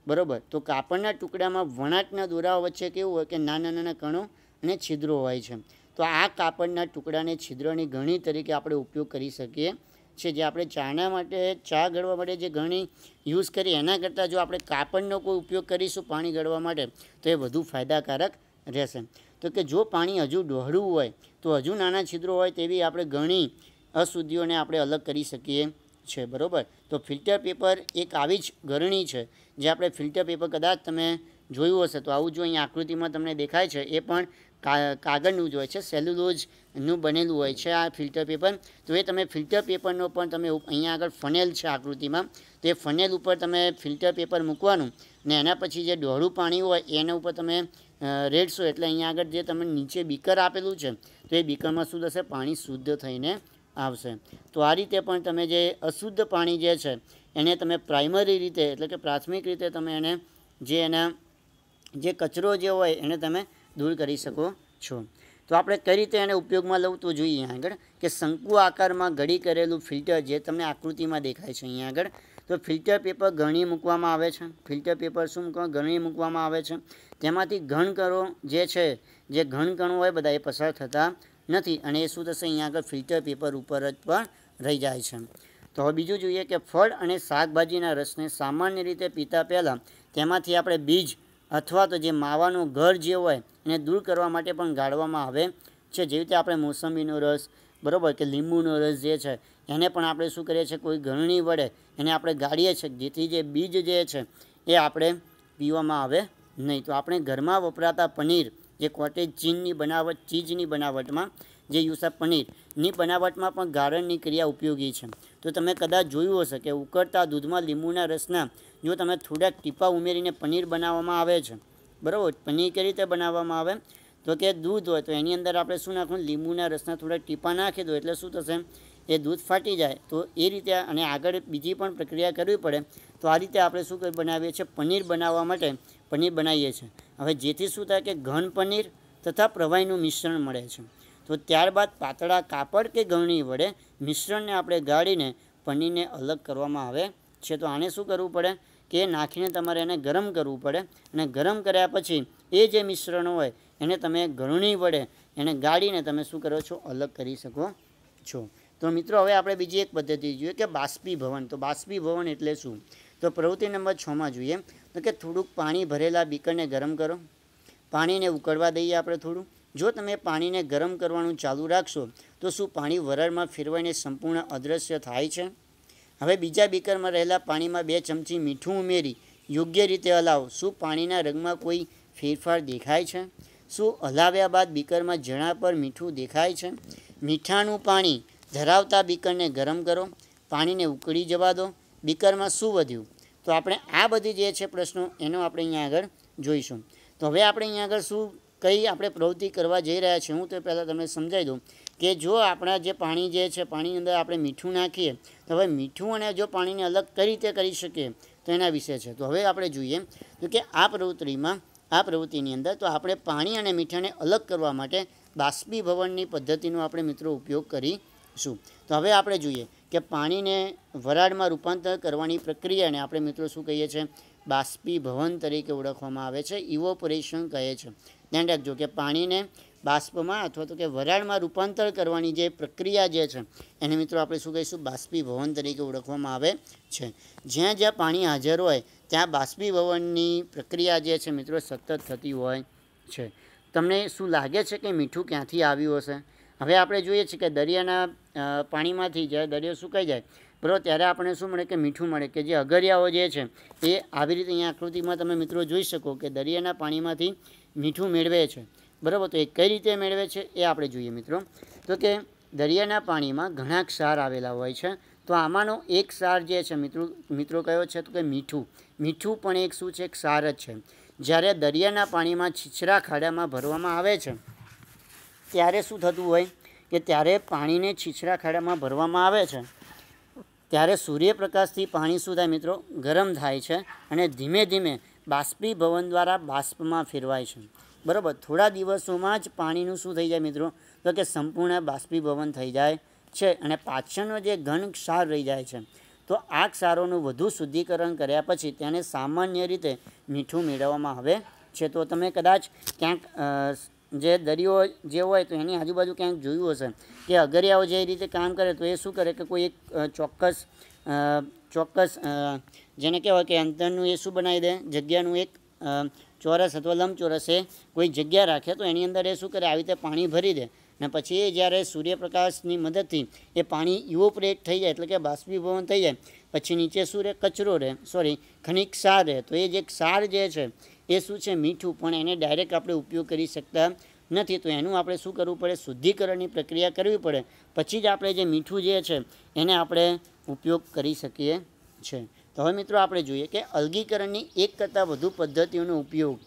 બરાબર તો કાપડના ટુકડામાં વણાટના દોરાઓ વચ્ચે કેવું હોય કે નાના નાના કણો અને છિદ્રો હોય છે તો આ કાપડના ટુકડાને છિદ્રની ઘણી તરીકે આપણે ઉપયોગ કરી શકીએ છે જે આપણે ચાના માટે ચા ગળવા માટે જે ઘણી યુઝ કરીએ એના કરતાં જો આપણે કાપડનો કોઈ ઉપયોગ કરીશું પાણી ગળવા માટે તો એ વધુ ફાયદાકારક રહેશે તો કે જો પાણી હજુ ડહોળવું હોય તો હજુ નાના છિદ્રો હોય તેવી આપણે ઘણી અશુદ્ધિઓને આપણે અલગ કરી શકીએ છે બરાબર તો ફિલ્ટર પેપર એક આવી જ ગરણી છે જે આપણે ફિલ્ટર પેપર કદાચ તમે જોયું હશે તો આવું જો અહીંયા આકૃતિમાં તમને દેખાય છે એ પણ કાગળનું જ હોય છે સેલ્યુલોજનું બનેલું હોય છે આ ફિલ્ટર પેપર તો એ તમે ફિલ્ટર પેપરનો પણ તમે અહીંયા આગળ ફનેલ છે આકૃતિમાં તો એ ફનેલ ઉપર તમે ફિલ્ટર પેપર મૂકવાનું ને એના પછી જે ડોળું પાણી હોય એના ઉપર તમે રેડશો એટલે અહીંયા આગળ જે તમે નીચે બીકર આપેલું છે તો એ બીકરમાં શું થશે પાણી શુદ્ધ થઈને આવશે તો આ રીતે પણ તમે જે અશુદ્ધ પાણી જે છે એને તમે પ્રાઇમરી રીતે એટલે કે પ્રાથમિક રીતે તમે એને જે એના જે કચરો જે હોય એને તમે દૂર કરી શકો છો તો આપણે કઈ રીતે એને ઉપયોગમાં લઉં તો જોઈએ અહીંયા આગળ કે શંકુ આકારમાં ઘડી કરેલું ફિલ્ટર જે તમને આકૃતિમાં દેખાય છે અહીંયા આગળ તો ફિલ્ટર પેપર ઘણી મૂકવામાં આવે છે ફિલ્ટર પેપર શું ઘણી મૂકવામાં આવે છે તેમાંથી ઘણકણો જે છે જે ઘણકણો હોય બધા એ પસાર થતા નથી અને એ શું થશે અહીંયા આગળ ફિલ્ટર પેપર ઉપર જ પણ રહી જાય છે તો હવે બીજું જોઈએ કે ફળ અને શાકભાજીના રસને સામાન્ય રીતે પીતા પહેલાં તેમાંથી આપણે બીજ અથવા તો જે માવાનું ઘર જે હોય એને દૂર કરવા માટે પણ ગાળવામાં આવે છે જેવી રીતે આપણે મોસંબીનો રસ બરાબર કે લીંબુનો રસ જે છે એને પણ આપણે શું કરીએ છીએ કોઈ ગળણી વડે એને આપણે ગાળીએ છીએ જેથી જે બીજ જે છે એ આપણે પીવામાં આવે નહીં તો આપણે ઘરમાં વપરાતા પનીર જે કોટેજ ચીનની બનાવટ ચીજની બનાવટમાં જે યુસા પનીરની બનાવટમાં પણ ગાળણની ક્રિયા ઉપયોગી છે તો તમે કદાચ જોયું હશે કે ઉકળતા દૂધમાં લીંબુના રસના જો તમે થોડાક ટીપા ઉમેરીને પનીર બનાવવામાં આવે છે બરાબર પનીર કઈ રીતે બનાવવામાં આવે તો કે દૂધ હોય તો એની અંદર આપણે શું નાખવું લીંબુના રસના થોડા ટીપા નાખી દો એટલે શું થશે એ દૂધ ફાટી જાય તો એ રીતે અને આગળ બીજી પણ પ્રક્રિયા કરવી પડે તો આ રીતે આપણે શું બનાવીએ છીએ પનીર બનાવવા માટે પનીર બનાવીએ છીએ હવે જેથી શું થાય કે ઘન પનીર તથા પ્રવાહીનું મિશ્રણ મળે છે તો ત્યારબાદ પાતળા કાપડ કે ગળણી વડે મિશ્રણને આપણે ગાળીને પનીરને અલગ કરવામાં આવે છે તો આને શું કરવું પડે કે નાખીને તમારે એને ગરમ કરવું પડે અને ગરમ કર્યા પછી એ જે મિશ્રણ હોય એને તમે ગળણી વડે એને ગાળીને તમે શું કરો છો અલગ કરી શકો છો તો મિત્રો હવે આપણે બીજી એક પદ્ધતિ જોઈએ કે બાષ્પીભવન તો બાષ્પીભવન એટલે શું તો પ્રવૃત્તિ નંબર છમાં જોઈએ તો કે થોડુંક પાણી ભરેલા બીકરને ગરમ કરો પાણીને ઉકળવા દઈએ આપણે થોડું જો તમે પાણીને ગરમ કરવાનું ચાલુ રાખશો તો શું પાણી વરાળમાં ફેરવાઈને સંપૂર્ણ અદૃશ્ય થાય છે હવે બીજા બીકરમાં રહેલા પાણીમાં બે ચમચી મીઠું ઉમેરી યોગ્ય રીતે હલાવો શું પાણીના રંગમાં કોઈ ફેરફાર દેખાય છે શું હલાવ્યા બાદ બીકરમાં જણા પર મીઠું દેખાય છે મીઠાનું પાણી ધરાવતા બીકરને ગરમ કરો પાણીને ઉકળી જવા દો બીકરમાં શું વધ્યું તો આપણે આ બધી જે છે પ્રશ્નો એનો આપણે અહીંયા આગળ જોઈશું તો હવે આપણે અહીંયા આગળ શું કઈ આપણે પ્રવૃત્તિ કરવા જઈ રહ્યા છીએ હું તે પહેલાં તમને સમજાવી દઉં કે જો આપણા જે પાણી જે છે પાણીની અંદર આપણે મીઠું નાખીએ તો હવે મીઠું અને જો પાણીને અલગ કઈ રીતે કરી શકીએ તો એના વિશે છે તો હવે આપણે જોઈએ તો કે આ પ્રવૃત્તિમાં આ પ્રવૃત્તિની અંદર તો આપણે પાણી અને મીઠાને અલગ કરવા માટે બાષ્પીભવનની પદ્ધતિનો આપણે મિત્રો ઉપયોગ કરીશું તો હવે આપણે જોઈએ કે પાણીને વરાળમાં રૂપાંતર કરવાની પ્રક્રિયાને આપણે મિત્રો શું કહીએ છીએ બાષ્પીભવન તરીકે ઓળખવામાં આવે છે ઇવોપરેશન કહે છે ધ્યાન રાખજો કે પાણીને બાષ્પમાં અથવા તો કે વરાળમાં રૂપાંતર કરવાની જે પ્રક્રિયા જે છે એને મિત્રો આપણે શું કહીશું બાષ્પીભવન તરીકે ઓળખવામાં આવે છે જ્યાં જ્યાં પાણી હાજર હોય ત્યાં બાષ્પીભવનની પ્રક્રિયા જે છે મિત્રો સતત થતી હોય છે તમને શું લાગે છે કે મીઠું ક્યાંથી આવ્યું હશે હવે આપણે જોઈએ છીએ કે દરિયાના પાણીમાંથી જ્યારે દરિયો સુકાઈ જાય બરાબર ત્યારે આપણને શું મળે કે મીઠું મળે કે જે અગરિયાઓ જે છે એ આવી રીતે અહીંયા આકૃતિમાં તમે મિત્રો જોઈ શકો કે દરિયાના પાણીમાંથી મીઠું મેળવે છે બરાબર તો એ કઈ રીતે મેળવે છે એ આપણે જોઈએ મિત્રો તો કે દરિયાના પાણીમાં ઘણા ક્ષાર આવેલા હોય છે તો આમાંનો એક ક્ષાર જે છે મિત્રો મિત્રો કયો છે તો કે મીઠું મીઠું પણ એક શું છે ક્ષાર જ છે જ્યારે દરિયાના પાણીમાં છીછરા ખાડામાં ભરવામાં આવે છે ત્યારે શું થતું હોય કે ત્યારે પાણીને છીછરા ખાડામાં ભરવામાં આવે છે ત્યારે સૂર્યપ્રકાશથી પાણી શું થાય મિત્રો ગરમ થાય છે અને ધીમે ધીમે બાષ્પીભવન દ્વારા બાષ્પમાં ફેરવાય છે બરાબર થોડા દિવસોમાં જ પાણીનું શું થઈ જાય મિત્રો તો કે સંપૂર્ણ બાષ્પીભવન થઈ જાય છે અને પાચનનો જે ઘન ક્ષાર રહી જાય છે તો આ ક્ષારોનું વધુ શુદ્ધિકરણ કર્યા પછી તેને સામાન્ય રીતે મીઠું મેળવવામાં આવે છે તો તમે કદાચ ક્યાંક જે દરિયો જે હોય તો એની આજુબાજુ ક્યાંક જોયું હશે કે અગરિયાઓ જે રીતે કામ કરે તો એ શું કરે કે કોઈ એક ચોક્કસ ચોક્કસ જેને કહેવાય કે અંતરનું એ શું બનાવી દે જગ્યાનું એક ચોરસ અથવા લંબચોરસે કોઈ જગ્યા રાખે તો એની અંદર એ શું કરે આવી રીતે પાણી ભરી દે ને પછી એ જ્યારે સૂર્યપ્રકાશની મદદથી એ પાણી ઇવોપરેટ થઈ જાય એટલે કે બાષ્પીભવન થઈ જાય પછી નીચે શું રહે કચરો રહે સોરી ખનિક ક્ષાર રહે તો એ જે ક્ષાર જે છે એ શું છે મીઠું પણ એને ડાયરેક્ટ આપણે ઉપયોગ કરી શકતા નથી તો એનું આપણે શું કરવું પડે શુદ્ધિકરણની પ્રક્રિયા કરવી પડે પછી જ આપણે જે મીઠું જે છે એને આપણે ઉપયોગ કરી શકીએ છીએ તો હવે મિત્રો આપણે જોઈએ કે અલગીકરણની એક કરતાં વધુ પદ્ધતિઓનો ઉપયોગ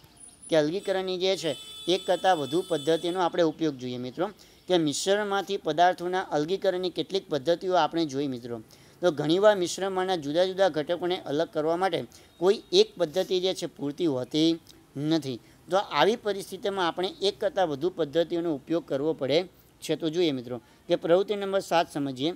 કે અલગીકરણની જે છે એક કરતાં વધુ પદ્ધતિનો આપણે ઉપયોગ જોઈએ મિત્રો કે મિશ્રણમાંથી પદાર્થોના અલગીકરણની કેટલીક પદ્ધતિઓ આપણે જોઈ મિત્રો તો ઘણીવાર મિશ્રણમાંના જુદા જુદા ઘટકોને અલગ કરવા માટે કોઈ એક પદ્ધતિ જે છે પૂરતી હોતી નથી તો આવી પરિસ્થિતિમાં આપણે એક કરતાં વધુ પદ્ધતિઓનો ઉપયોગ કરવો પડે છે તો જોઈએ મિત્રો કે પ્રવૃત્તિ નંબર સાત સમજીએ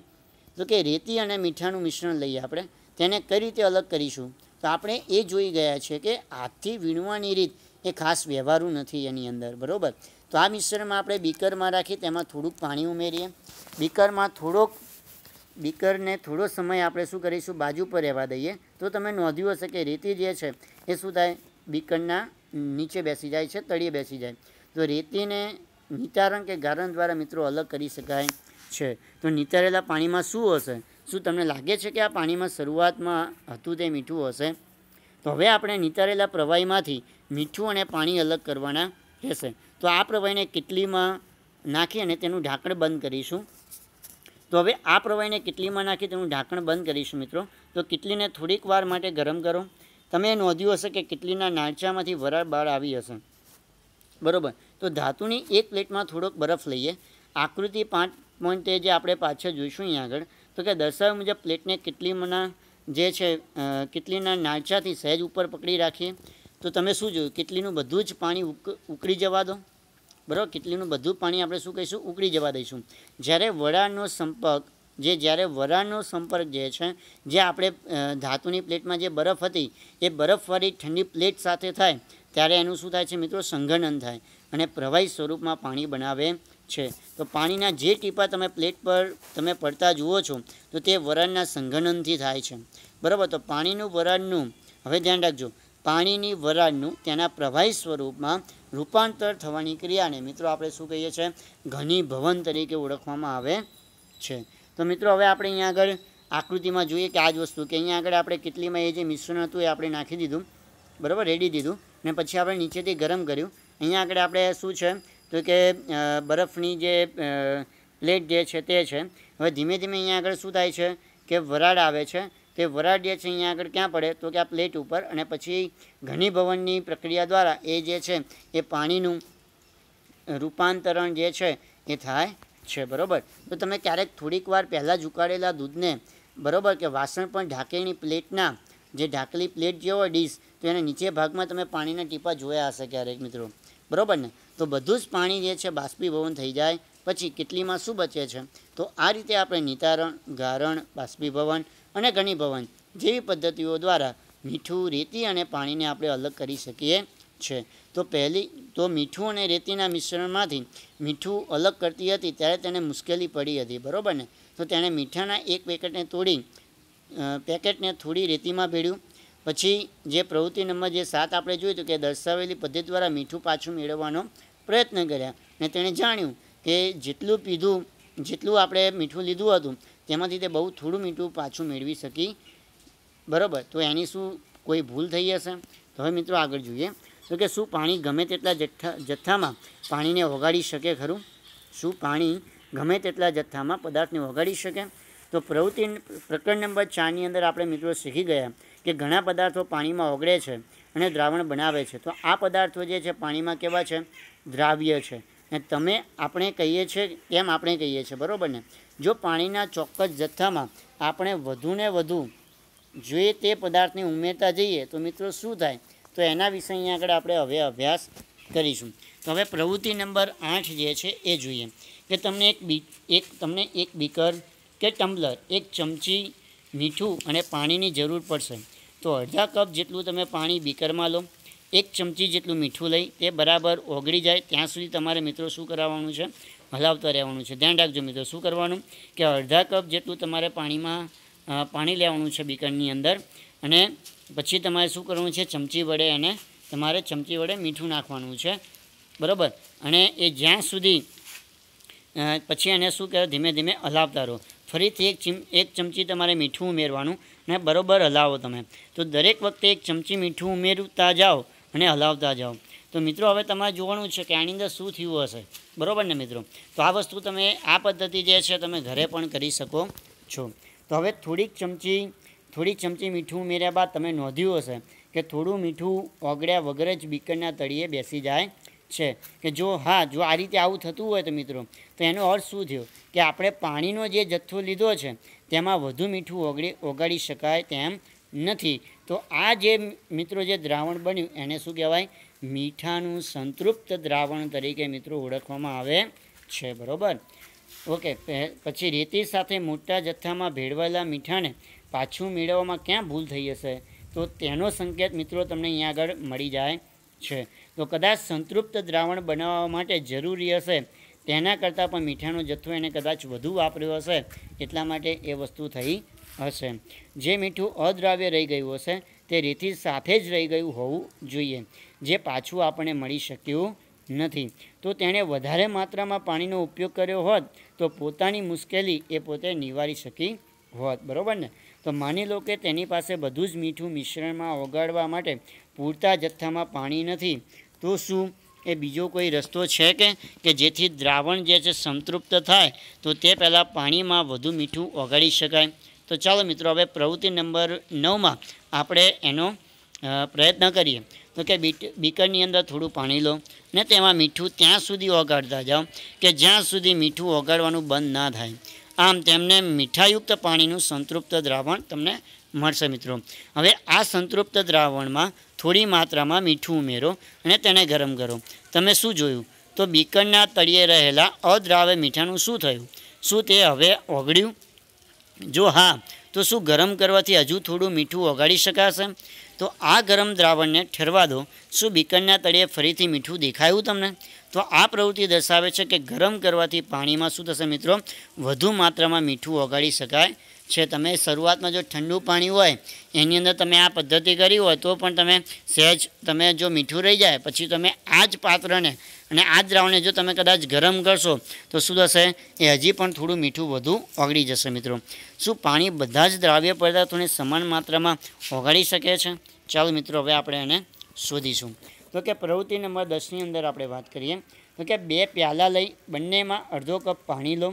તો કે રેતી અને મીઠાનું મિશ્રણ લઈએ આપણે તેને કઈ રીતે અલગ કરીશું તો આપણે એ જોઈ ગયા છે કે હાથથી વીણવાની રીત એ ખાસ વ્યવહારુ નથી એની અંદર બરાબર તો આ મિશ્રણમાં આપણે બીકરમાં રાખી તેમાં થોડુંક પાણી ઉમેરીએ બીકરમાં થોડોક બીકરને થોડો સમય આપણે શું કરીશું બાજુ પર રહેવા દઈએ તો તમે નોંધ્યું હશે કે રેતી જે છે એ શું થાય બીકરના નીચે બેસી જાય છે તળીએ બેસી જાય તો રેતીને નિતારણ કે ગારણ દ્વારા મિત્રો અલગ કરી શકાય છે તો નિતારેલા પાણીમાં શું હશે શું તમને લાગે છે કે આ પાણીમાં શરૂઆતમાં હતું તે મીઠું હશે તો હવે આપણે નીતારેલા પ્રવાહીમાંથી મીઠું અને પાણી અલગ કરવાના રહેશે તો આ પ્રવાહીને કેટલીમાં નાખી અને તેનું ઢાંકણ બંધ કરીશું તો હવે આ પ્રવાહીને કેટલીમાં નાખી તેનું ઢાંકણ બંધ કરીશું મિત્રો તો કેટલીને થોડીક વાર માટે ગરમ કરો તમે નોંધ્યું હશે કે કેટલીના નાળચામાંથી વરાળ બહાર આવી હશે બરાબર તો ધાતુની એક પ્લેટમાં થોડોક બરફ લઈએ આકૃતિ પાંચ પોઈન્ટ જે આપણે પાછળ જોઈશું અહીં આગળ તો કે દર્શાવ્યા મુજબ પ્લેટને કેટલીના જે છે કેટલીના નાચાથી સહેજ ઉપર પકડી રાખીએ તો તમે શું જોયું કેટલીનું બધું જ પાણી ઉકળી જવા દો બરાબર કેટલીનું બધું પાણી આપણે શું કહીશું ઉકળી જવા દઈશું જ્યારે વડાનો સંપર્ક જે જ્યારે વરાળનો સંપર્ક જે છે જે આપણે ધાતુની પ્લેટમાં જે બરફ હતી એ બરફવાળી ઠંડી પ્લેટ સાથે થાય ત્યારે એનું શું થાય છે મિત્રો સંઘનન થાય અને પ્રવાહી સ્વરૂપમાં પાણી બનાવે છે તો પાણીના જે ટીપા તમે પ્લેટ પર તમે પડતા જુઓ છો તો તે વરાળના સંઘનનથી થાય છે બરાબર તો પાણીનું વરાળનું હવે ધ્યાન રાખજો પાણીની વરાળનું તેના પ્રવાહી સ્વરૂપમાં રૂપાંતર થવાની ક્રિયાને મિત્રો આપણે શું કહીએ છીએ ઘની ભવન તરીકે ઓળખવામાં આવે છે તો મિત્રો હવે આપણે અહીંયા આગળ આકૃતિમાં જોઈએ કે આ જ વસ્તુ કે અહીંયા આગળ આપણે કેટલીમાં એ જે મિશ્રણ હતું એ આપણે નાખી દીધું બરાબર રેડી દીધું ને પછી આપણે નીચેથી ગરમ કર્યું અહીંયા આગળ આપણે શું છે તો કે બરફની જે પ્લેટ જે છે તે છે હવે ધીમે ધીમે અહીંયા આગળ શું થાય છે કે વરાળ આવે છે તે વરાળ જે છે અહીંયા આગળ ક્યાં પડે તો કે આ પ્લેટ ઉપર અને પછી ઘનીભવનની પ્રક્રિયા દ્વારા એ જે છે એ પાણીનું રૂપાંતરણ જે છે એ થાય છે બરાબર તો તમે ક્યારેક થોડીક વાર પહેલાં જ ઉકાળેલા દૂધને બરાબર કે વાસણ પણ ઢાંકેણી પ્લેટના જે ઢાંકેલી પ્લેટ જે હોય ડીશ તો એના નીચે ભાગમાં તમે પાણીના ટીપા જોયા હશે ક્યારેક મિત્રો બરાબર ને તો બધું જ પાણી જે છે બાષ્પીભવન થઈ જાય પછી કેટલીમાં શું બચે છે તો આ રીતે આપણે નિતારણ ગારણ બાષ્પીભવન અને ઘનીભવન જેવી પદ્ધતિઓ દ્વારા મીઠું રેતી અને પાણીને આપણે અલગ કરી શકીએ છે તો પહેલી તો મીઠું અને રેતીના મિશ્રણમાંથી મીઠું અલગ કરતી હતી ત્યારે તેને મુશ્કેલી પડી હતી બરાબર ને તો તેણે મીઠાના એક પેકેટને તોડી પેકેટને થોડી રેતીમાં ભેળ્યું પછી જે પ્રવૃત્તિ નંબર જે સાત આપણે જોયું હતું કે દર્શાવેલી પદ્ધતિ દ્વારા મીઠું પાછું મેળવવાનો પ્રયત્ન કર્યા ને તેણે જાણ્યું કે જેટલું પીધું જેટલું આપણે મીઠું લીધું હતું તેમાંથી તે બહુ થોડું મીઠું પાછું મેળવી શકી બરાબર તો એની શું કોઈ ભૂલ થઈ હશે તો હવે મિત્રો આગળ જોઈએ તો કે શું પાણી ગમે તેટલા જથ્થા જથ્થામાં પાણીને ઓગાળી શકે ખરું શું પાણી ગમે તેટલા જથ્થામાં પદાર્થને ઓગાળી શકે તો પ્રવૃત્તિ પ્રકરણ નંબર ચારની અંદર આપણે મિત્રો શીખી ગયા કે ઘણા પદાર્થો પાણીમાં ઓગળે છે અને દ્રાવણ બનાવે છે તો આ પદાર્થો જે છે પાણીમાં કેવા છે દ્રાવ્ય છે ને તમે આપણે કહીએ છીએ તેમ આપણે કહીએ છીએ બરાબર ને જો પાણીના ચોક્કસ જથ્થામાં આપણે વધુને વધુ જોઈએ તે પદાર્થની ઉમેરતા જઈએ તો મિત્રો શું થાય તો એના વિશે અહીંયા આગળ આપણે હવે અભ્યાસ કરીશું તો હવે પ્રવૃત્તિ નંબર આઠ જે છે એ જોઈએ કે તમને એક બી એક તમને એક બીકર કે ટમ્બલર એક ચમચી મીઠું અને પાણીની જરૂર પડશે તો અડધા કપ જેટલું તમે પાણી બીકરમાં લો એક ચમચી જેટલું મીઠું લઈ તે બરાબર ઓગળી જાય ત્યાં સુધી તમારે મિત્રો શું કરાવવાનું છે હલાવતા રહેવાનું છે ધ્યાન રાખજો મિત્રો શું કરવાનું કે અડધા કપ જેટલું તમારે પાણીમાં પાણી લેવાનું છે બીકરની અંદર અને પછી તમારે શું કરવાનું છે ચમચી વડે અને તમારે ચમચી વડે મીઠું નાખવાનું છે બરાબર અને એ જ્યાં સુધી પછી એને શું કહેવાય ધીમે ધીમે હલાવતા રહો ફરીથી એક ચીમ એક ચમચી તમારે મીઠું ઉમેરવાનું ને બરાબર હલાવો તમે તો દરેક વખતે એક ચમચી મીઠું ઉમેરતા જાઓ અને હલાવતા જાઓ તો મિત્રો હવે તમારે જોવાનું છે કે આની અંદર શું થયું હશે બરાબર ને મિત્રો તો આ વસ્તુ તમે આ પદ્ધતિ જે છે તમે ઘરે પણ કરી શકો છો તો હવે થોડીક ચમચી થોડીક ચમચી મીઠું ઉમેર્યા બાદ તમે નોંધ્યું હશે કે થોડું મીઠું ઓગળ્યા વગર જ બીકરના તળીએ બેસી જાય છે કે જો હા જો આ રીતે આવું થતું હોય તો મિત્રો તો એનો અર્થ શું થયો કે આપણે પાણીનો જે જથ્થો લીધો છે તેમાં વધુ મીઠું ઓગળી ઓગાળી શકાય તેમ નથી તો આ જે મિત્રો જે દ્રાવણ બન્યું એને શું કહેવાય મીઠાનું સંતૃપ્ત દ્રાવણ તરીકે મિત્રો ઓળખવામાં આવે છે બરાબર ઓકે પછી રેતી સાથે મોટા જથ્થામાં ભેળવાયેલા મીઠાને પાછું મેળવવામાં ક્યાં ભૂલ થઈ હશે તો તેનો સંકેત મિત્રો તમને અહીંયા આગળ મળી જાય છે તો કદાચ સંતૃપ્ત દ્રાવણ બનાવવા માટે જરૂરી હશે તેના કરતાં પણ મીઠાનો જથ્થો એને કદાચ વધુ વાપર્યો હશે એટલા માટે એ વસ્તુ થઈ હશે જે મીઠું અદ્રાવ્ય રહી ગયું હશે તે રીતિ સાથે જ રહી ગયું હોવું જોઈએ જે પાછું આપણને મળી શક્યું નથી તો તેણે વધારે માત્રામાં પાણીનો ઉપયોગ કર્યો હોત તો પોતાની મુશ્કેલી એ પોતે નિવારી શકી હોત બરાબર ને તો માની લો કે તેની પાસે બધું જ મીઠું મિશ્રણમાં ઓગાળવા માટે પૂરતા જથ્થામાં પાણી નથી તો શું એ બીજો કોઈ રસ્તો છે કે કે જેથી દ્રાવણ જે છે સંતૃપ્ત થાય તો તે પહેલાં પાણીમાં વધુ મીઠું ઓગાળી શકાય તો ચાલો મિત્રો હવે પ્રવૃત્તિ નંબર નવમાં આપણે એનો પ્રયત્ન કરીએ તો કે બીકરની અંદર થોડું પાણી લો ને તેમાં મીઠું ત્યાં સુધી ઓગાળતા જાઓ કે જ્યાં સુધી મીઠું ઓગાડવાનું બંધ ના થાય આમ તેમને મીઠાયુક્ત પાણીનું સંતૃપ્ત દ્રાવણ તમને મળશે મિત્રો હવે આ સંતૃપ્ત દ્રાવણમાં થોડી માત્રામાં મીઠું ઉમેરો અને તેને ગરમ કરો તમે શું જોયું તો બીકણના તળિયે રહેલા અદ્રાવ્ય મીઠાનું શું થયું શું તે હવે ઓગળ્યું જો હા તો શું ગરમ કરવાથી હજુ થોડું મીઠું ઓગાળી શકાશે તો આ ગરમ દ્રાવણને ઠરવા દો શું બીકણના તળિયે ફરીથી મીઠું દેખાયું તમને તો આ પ્રવૃત્તિ દર્શાવે છે કે ગરમ કરવાથી પાણીમાં શું થશે મિત્રો વધુ માત્રામાં મીઠું ઓગાળી શકાય છે તમે શરૂઆતમાં જો ઠંડુ પાણી હોય એની અંદર તમે આ પદ્ધતિ કરી હોય તો પણ તમે સહેજ તમે જો મીઠું રહી જાય પછી તમે આ જ પાત્રને અને આ દ્રાવણને જો તમે કદાચ ગરમ કરશો તો શું થશે એ હજી પણ થોડું મીઠું વધુ ઓગળી જશે મિત્રો શું પાણી બધા જ દ્રાવ્ય પદાર્થોને સમાન માત્રામાં ઓગાળી શકે છે ચાલો મિત્રો હવે આપણે એને શોધીશું તો કે પ્રવૃત્તિ નંબર દસની અંદર આપણે વાત કરીએ તો કે બે પ્યાલા લઈ બંનેમાં અડધો કપ પાણી લો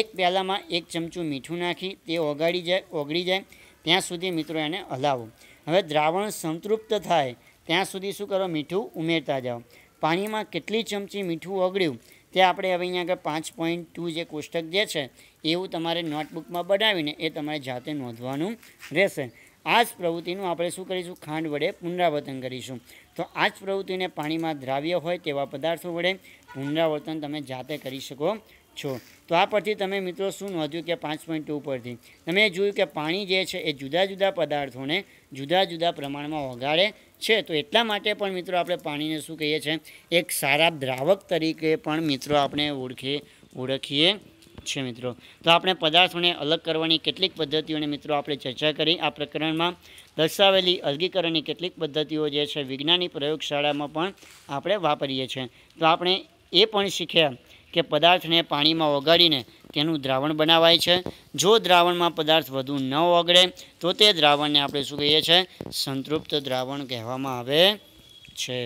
એક પ્યાલામાં એક ચમચું મીઠું નાખી તે ઓગાળી જાય ઓગળી જાય ત્યાં સુધી મિત્રો એને હલાવો હવે દ્રાવણ સંતૃપ્ત થાય ત્યાં સુધી શું કરો મીઠું ઉમેરતા જાઓ પાણીમાં કેટલી ચમચી મીઠું ઓગળ્યું તે આપણે હવે અહીંયા આગળ પાંચ પોઈન્ટ ટુ જે કોષ્ટક જે છે એવું તમારે નોટબુકમાં બનાવીને એ તમારે જાતે નોંધવાનું રહેશે આ જ પ્રવૃત્તિનું આપણે શું કરીશું ખાંડ વડે પુનરાવર્તન કરીશું તો આ જ પ્રવૃત્તિને પાણીમાં દ્રાવ્ય હોય તેવા પદાર્થો વડે પુનરાવર્તન તમે જાતે કરી શકો છો તો આ પરથી તમે મિત્રો શું નોંધ્યું કે પાંચ પોઈન્ટ ટુ પરથી તમે જોયું કે પાણી જે છે એ જુદા જુદા પદાર્થોને જુદા જુદા પ્રમાણમાં ઓગાળે છે તો એટલા માટે પણ મિત્રો આપણે પાણીને શું કહીએ છીએ એક સારા દ્રાવક તરીકે પણ મિત્રો આપણે ઓળખીએ ઓળખીએ છે મિત્રો તો આપણે પદાર્થોને અલગ કરવાની કેટલીક પદ્ધતિઓની મિત્રો આપણે ચર્ચા કરી આ પ્રકરણમાં દર્શાવેલી અલગીકરણની કેટલીક પદ્ધતિઓ જે છે વિજ્ઞાનની પ્રયોગશાળામાં પણ આપણે વાપરીએ છીએ તો આપણે એ પણ શીખ્યા કે પદાર્થને પાણીમાં ઓગાળીને તેનું દ્રાવણ બનાવાય છે જો દ્રાવણમાં પદાર્થ વધુ ન ઓગળે તો તે દ્રાવણને આપણે શું કહીએ છીએ સંતૃપ્ત દ્રાવણ કહેવામાં આવે છે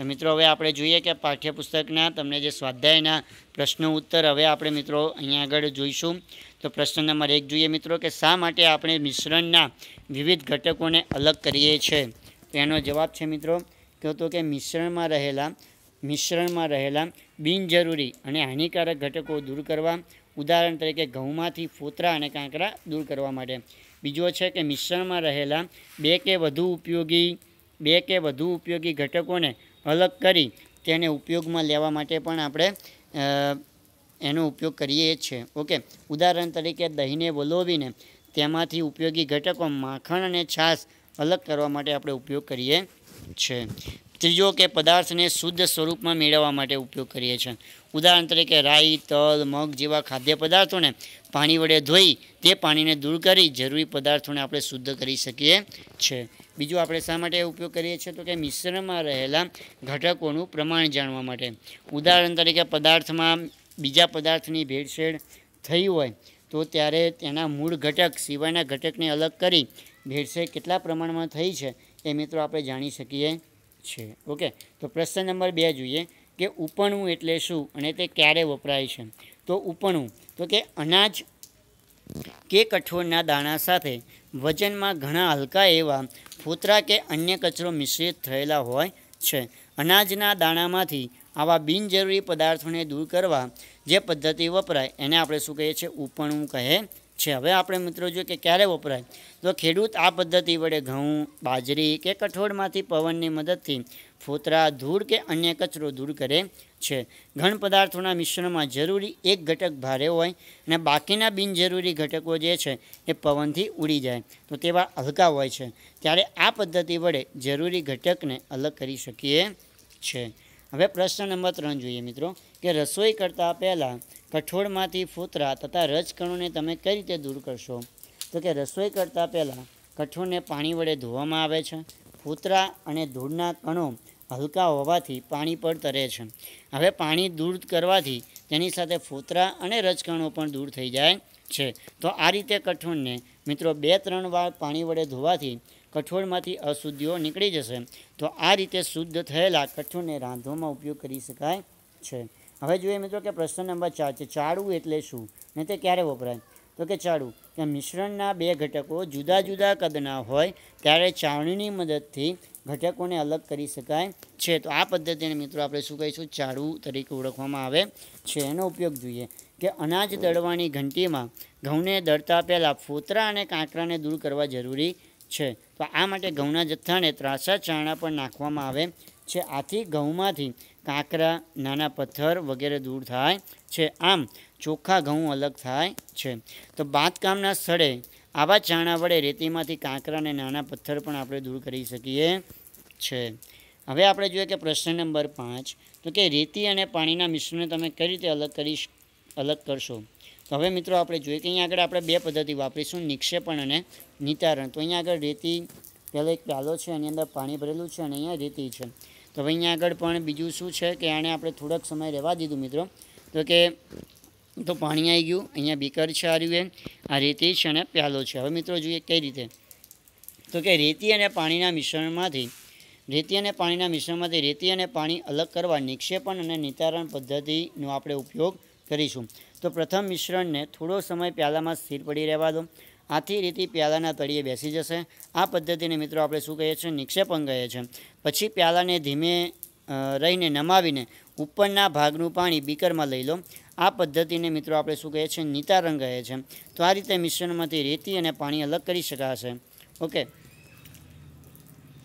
તો મિત્રો હવે આપણે જોઈએ કે પાઠ્યપુસ્તકના તમને જે સ્વાધ્યાયના પ્રશ્નો ઉત્તર હવે આપણે મિત્રો અહીંયા આગળ જોઈશું તો પ્રશ્ન નંબર એક જોઈએ મિત્રો કે શા માટે આપણે મિશ્રણના વિવિધ ઘટકોને અલગ કરીએ છીએ તો એનો જવાબ છે મિત્રો કહો તો કે મિશ્રણમાં રહેલા મિશ્રણમાં રહેલા બિનજરૂરી અને હાનિકારક ઘટકો દૂર કરવા ઉદાહરણ તરીકે ઘઉંમાંથી ફોતરા અને કાંકરા દૂર કરવા માટે બીજો છે કે મિશ્રણમાં રહેલા બે કે વધુ ઉપયોગી બે કે વધુ ઉપયોગી ઘટકોને અલગ કરી તેને ઉપયોગમાં લેવા માટે પણ આપણે એનો ઉપયોગ કરીએ છીએ ઓકે ઉદાહરણ તરીકે દહીંને વલોવીને તેમાંથી ઉપયોગી ઘટકો માખણ અને છાસ અલગ કરવા માટે આપણે ઉપયોગ કરીએ છીએ ત્રીજો કે પદાર્થને શુદ્ધ સ્વરૂપમાં મેળવવા માટે ઉપયોગ કરીએ છીએ ઉદાહરણ તરીકે રાઈ તલ મગ જેવા ખાદ્ય પદાર્થોને પાણી વડે ધોઈ તે પાણીને દૂર કરી જરૂરી પદાર્થોને આપણે શુદ્ધ કરી શકીએ છીએ બીજું આપણે શા માટે ઉપયોગ કરીએ છીએ તો કે મિશ્રણમાં રહેલા ઘટકોનું પ્રમાણ જાણવા માટે ઉદાહરણ તરીકે પદાર્થમાં બીજા પદાર્થની ભેળસેળ થઈ હોય તો ત્યારે તેના મૂળ ઘટક સિવાયના ઘટકને અલગ કરી ભેળસેળ કેટલા પ્રમાણમાં થઈ છે એ મિત્રો આપણે જાણી શકીએ છે ઓકે તો પ્રશ્ન નંબર બે જોઈએ કે ઉપણું એટલે શું અને તે ક્યારે વપરાય છે તો ઉપણું તો કે અનાજ કે કઠોળના દાણા સાથે વજનમાં ઘણા હલકા એવા ફોતરા કે અન્ય કચરો મિશ્રિત થયેલા હોય છે અનાજના દાણામાંથી આવા બિનજરૂરી પદાર્થોને દૂર કરવા જે પદ્ધતિ વપરાય એને આપણે શું કહીએ છીએ ઉપણું કહે છે હવે આપણે મિત્રો જોઈએ કે ક્યારે વપરાય તો ખેડૂત આ પદ્ધતિ વડે ઘઉં બાજરી કે કઠોળમાંથી પવનની મદદથી ફોતરા ધૂળ કે અન્ય કચરો દૂર કરે છે ઘણ પદાર્થોના મિશ્રણમાં જરૂરી એક ઘટક ભારે હોય અને બાકીના બિનજરૂરી ઘટકો જે છે એ પવનથી ઉડી જાય તો તેવા હલકા હોય છે ત્યારે આ પદ્ધતિ વડે જરૂરી ઘટકને અલગ કરી શકીએ છે હવે પ્રશ્ન નંબર ત્રણ જોઈએ મિત્રો કે રસોઈ કરતાં પહેલાં કઠોળમાંથી ફૂતરા તથા રજકણોને તમે કઈ રીતે દૂર કરશો તો કે રસોઈ કરતાં પહેલાં કઠોળને પાણી વડે ધોવામાં આવે છે ફૂતરા અને ધૂળના કણો હલકા હોવાથી પાણી પર તરે છે હવે પાણી દૂર કરવાથી તેની સાથે ફૂતરા અને રજકણો પણ દૂર થઈ જાય છે તો આ રીતે કઠોળને મિત્રો બે ત્રણ વાર પાણી વડે ધોવાથી કઠોળમાંથી અશુદ્ધિઓ નીકળી જશે તો આ રીતે શુદ્ધ થયેલા કઠોળને રાંધવામાં ઉપયોગ કરી શકાય છે હવે જોઈએ મિત્રો કે પ્રશ્ન નંબર ચાર છે ચાળું એટલે શું ને તે ક્યારે વપરાય તો કે ચાળું કે મિશ્રણના બે ઘટકો જુદા જુદા કદના હોય ત્યારે ચાળણીની મદદથી ઘટકોને અલગ કરી શકાય છે તો આ પદ્ધતિને મિત્રો આપણે શું કહીશું ચાળું તરીકે ઓળખવામાં આવે છે એનો ઉપયોગ જોઈએ કે અનાજ દળવાની ઘંટીમાં ઘઉંને દળતા પહેલાં ફોતરા અને કાંકરાને દૂર કરવા જરૂરી છે તો આ માટે ઘઉંના જથ્થાને ત્રાસા ચાણા પણ નાખવામાં આવે છે આથી ઘઉંમાંથી કાંકરા નાના પથ્થર વગેરે દૂર થાય છે આમ ચોખ્ખા ઘઉં અલગ થાય છે તો બાંધકામના સ્થળે આવા ચાણા વડે રેતીમાંથી કાંકરા અને નાના પથ્થર પણ આપણે દૂર કરી શકીએ છે હવે આપણે જોઈએ કે પ્રશ્ન નંબર પાંચ તો કે રેતી અને પાણીના મિશ્રણને તમે કઈ રીતે અલગ કરી અલગ કરશો તો હવે મિત્રો આપણે જોઈએ કે અહીંયા આગળ આપણે બે પદ્ધતિ વાપરીશું નિક્ષેપણ અને નિતારણ તો અહીંયા આગળ રેતી પહેલાં એક પ્યાલો છે એની અંદર પાણી ભરેલું છે અને અહીંયા રેતી છે તો હવે અહીંયા આગળ પણ બીજું શું છે કે આને આપણે થોડાક સમય રહેવા દીધું મિત્રો તો કે તો પાણી આવી ગયું અહીંયા બીકર છે આર્યું એમ આ રેતી છે અને પ્યાલો છે હવે મિત્રો જોઈએ કઈ રીતે તો કે રેતી અને પાણીના મિશ્રણમાંથી રેતી અને પાણીના મિશ્રણમાંથી રેતી અને પાણી અલગ કરવા નિક્ષેપણ અને નિતારણ પદ્ધતિનો આપણે ઉપયોગ કરીશું તો પ્રથમ મિશ્રણને થોડો સમય પ્યાલામાં સ્થિર પડી રહેવા દો આથી રીતિ પ્યાલાના તળિયે બેસી જશે આ પદ્ધતિને મિત્રો આપણે શું કહીએ છીએ નિક્ષેપણ કહીએ છીએ પછી પ્યાલાને ધીમે રહીને નમાવીને ઉપરના ભાગનું પાણી બીકરમાં લઈ લો આ પદ્ધતિને મિત્રો આપણે શું કહીએ છીએ નિતારણ કહે છે તો આ રીતે મિશ્રણમાંથી રેતી અને પાણી અલગ કરી શકાશે ઓકે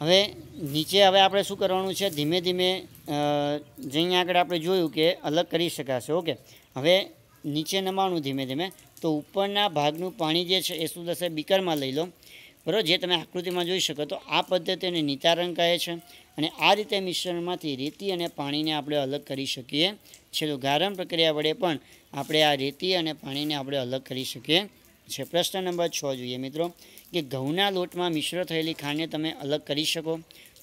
હવે નીચે હવે આપણે શું કરવાનું છે ધીમે ધીમે જઈને આગળ આપણે જોયું કે અલગ કરી શકાશે ઓકે હવે નીચે નમાણું ધીમે ધીમે તો ઉપરના ભાગનું પાણી જે છે એ શું થશે બીકરમાં લઈ લો બરાબર જે તમે આકૃતિમાં જોઈ શકો તો આ પદ્ધતિને નિતારણ કહે છે અને આ રીતે મિશ્રણમાંથી રેતી અને પાણીને આપણે અલગ કરી શકીએ છીએ તો ગારણ પ્રક્રિયા વડે પણ આપણે આ રેતી અને પાણીને આપણે અલગ કરી શકીએ છે પ્રશ્ન નંબર છ જોઈએ મિત્રો કે ઘઉંના લોટમાં મિશ્ર થયેલી ખાંડને તમે અલગ કરી શકો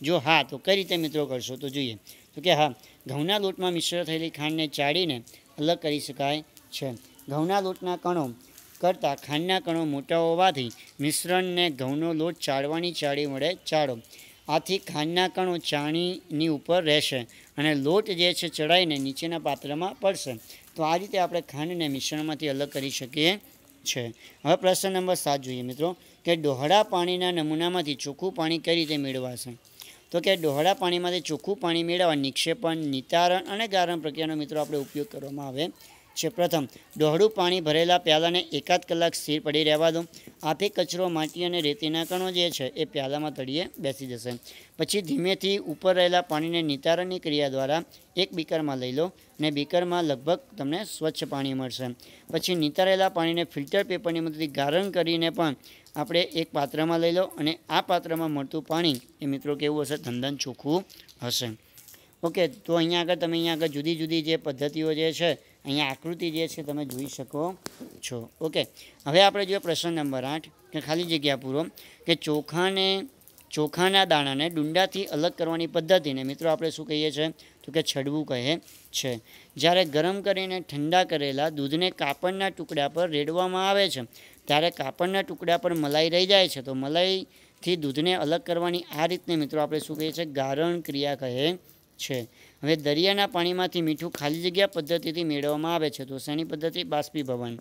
જો હા તો કઈ રીતે મિત્રો કરશો તો જોઈએ તો કે હા ઘઉંના લોટમાં મિશ્ર થયેલી ખાંડને ચાળીને અલગ કરી શકાય છે ઘઉંના લોટના કણો કરતાં ખાંડના કણો મોટા હોવાથી મિશ્રણને ઘઉંનો લોટ ચાળવાની ચાળી વડે ચાળો આથી ખાંડના કણો ચાણીની ઉપર રહેશે અને લોટ જે છે ચડાઈને નીચેના પાત્રમાં પડશે તો આ રીતે આપણે ખાંડને મિશ્રણમાંથી અલગ કરી શકીએ છે હવે પ્રશ્ન નંબર સાત જોઈએ મિત્રો કે ડોહળા પાણીના નમૂનામાંથી ચોખ્ખું પાણી કઈ રીતે મેળવાશે તો કે ડોહળા પાણીમાંથી ચોખ્ખું પાણી મેળવવા નિક્ષેપણ નિતારણ અને ગારણ પ્રક્રિયાનો મિત્રો આપણે ઉપયોગ કરવામાં આવે છે પ્રથમ દોહડું પાણી ભરેલા પ્યાલાને એકાદ કલાક સ્થિર પડી રહેવા દો આથી કચરો માટી અને રેતીના કણો જે છે એ પ્યાલામાં તળીએ બેસી જશે પછી ધીમેથી ઉપર રહેલા પાણીને નિતારણની ક્રિયા દ્વારા એક બીકરમાં લઈ લો અને બીકરમાં લગભગ તમને સ્વચ્છ પાણી મળશે પછી નિતારેલા પાણીને ફિલ્ટર પેપરની મદદથી ગારણ કરીને પણ આપણે એક પાત્રમાં લઈ લો અને આ પાત્રમાં મળતું પાણી એ મિત્રો કેવું હશે ધંધન ચોખ્ખું હશે ઓકે તો અહીંયા આગળ તમે અહીંયા આગળ જુદી જુદી જે પદ્ધતિઓ જે છે અહીંયા આકૃતિ જે છે તમે જોઈ શકો છો ઓકે હવે આપણે જોઈએ પ્રશ્ન નંબર આઠ કે ખાલી જગ્યા પૂરો કે ચોખાને ચોખાના દાણાને ડુંડાથી અલગ કરવાની પદ્ધતિને મિત્રો આપણે શું કહીએ છીએ તો કે છડવું કહે છે જ્યારે ગરમ કરીને ઠંડા કરેલા દૂધને કાપડના ટુકડા પર રેડવામાં આવે છે ત્યારે કાપડના ટુકડા પર મલાઈ રહી જાય છે તો મલાઈથી દૂધને અલગ કરવાની આ રીતને મિત્રો આપણે શું કહીએ છીએ ગારણ ક્રિયા કહે છે હવે દરિયાના પાણીમાંથી મીઠું ખાલી જગ્યા પદ્ધતિથી મેળવવામાં આવે છે તો તોસાની પદ્ધતિ બાષ્પીભવન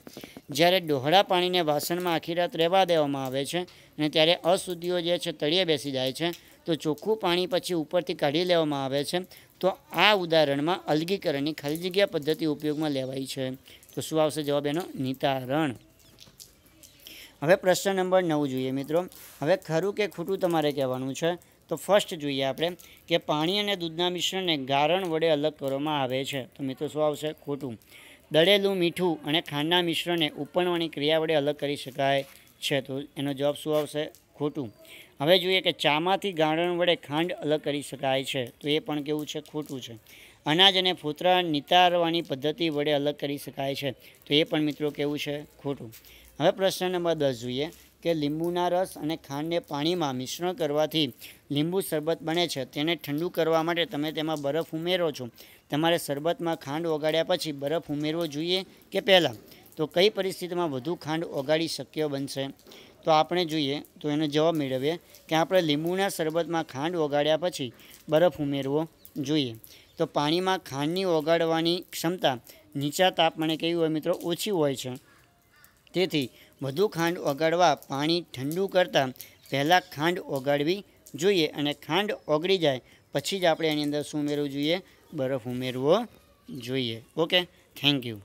જ્યારે ડોહળા પાણીને વાસણમાં આખી રાત રહેવા દેવામાં આવે છે અને ત્યારે અશુદ્ધિઓ જે છે તળિયે બેસી જાય છે તો ચોખ્ખું પાણી પછી ઉપરથી કાઢી લેવામાં આવે છે તો આ ઉદાહરણમાં અલગીકરણની ખાલી જગ્યા પદ્ધતિ ઉપયોગમાં લેવાય છે તો શું આવશે જવાબ એનો નિતારણ હવે પ્રશ્ન નંબર નવ જોઈએ મિત્રો હવે ખરું કે ખોટું તમારે કહેવાનું છે તો ફર્સ્ટ જોઈએ આપણે કે પાણી અને દૂધના મિશ્રણને ગારણ વડે અલગ કરવામાં આવે છે તો મિત્રો શું આવશે ખોટું દળેલું મીઠું અને ખાંડના મિશ્રણને ઉપણવાની ક્રિયા વડે અલગ કરી શકાય છે તો એનો જવાબ શું આવશે ખોટું હવે જોઈએ કે ચામાંથી ગારણ વડે ખાંડ અલગ કરી શકાય છે તો એ પણ કેવું છે ખોટું છે અનાજ અને ફૂતરા નિતારવાની પદ્ધતિ વડે અલગ કરી શકાય છે તો એ પણ મિત્રો કેવું છે ખોટું હવે પ્રશ્ન નંબર દસ જોઈએ કે લીંબુના રસ અને ખાંડને પાણીમાં મિશ્રણ કરવાથી લીંબુ શરબત બને છે તેને ઠંડુ કરવા માટે તમે તેમાં બરફ ઉમેરો છો તમારે શરબતમાં ખાંડ ઓગાળ્યા પછી બરફ ઉમેરવો જોઈએ કે પહેલાં તો કઈ પરિસ્થિતિમાં વધુ ખાંડ ઓગાળી શક્ય બનશે તો આપણે જોઈએ તો એનો જવાબ મેળવીએ કે આપણે લીંબુના શરબતમાં ખાંડ ઓગાળ્યા પછી બરફ ઉમેરવો જોઈએ તો પાણીમાં ખાંડની ઓગાળવાની ક્ષમતા નીચા તાપમાને કેવી હોય મિત્રો ઓછી હોય છે તેથી વધુ ખાંડ ઓગાળવા પાણી ઠંડુ કરતાં પહેલાં ખાંડ ઓગાળવી જોઈએ અને ખાંડ ઓગળી જાય પછી જ આપણે એની અંદર શું ઉમેરવું જોઈએ બરફ ઉમેરવો જોઈએ ઓકે થેન્ક યુ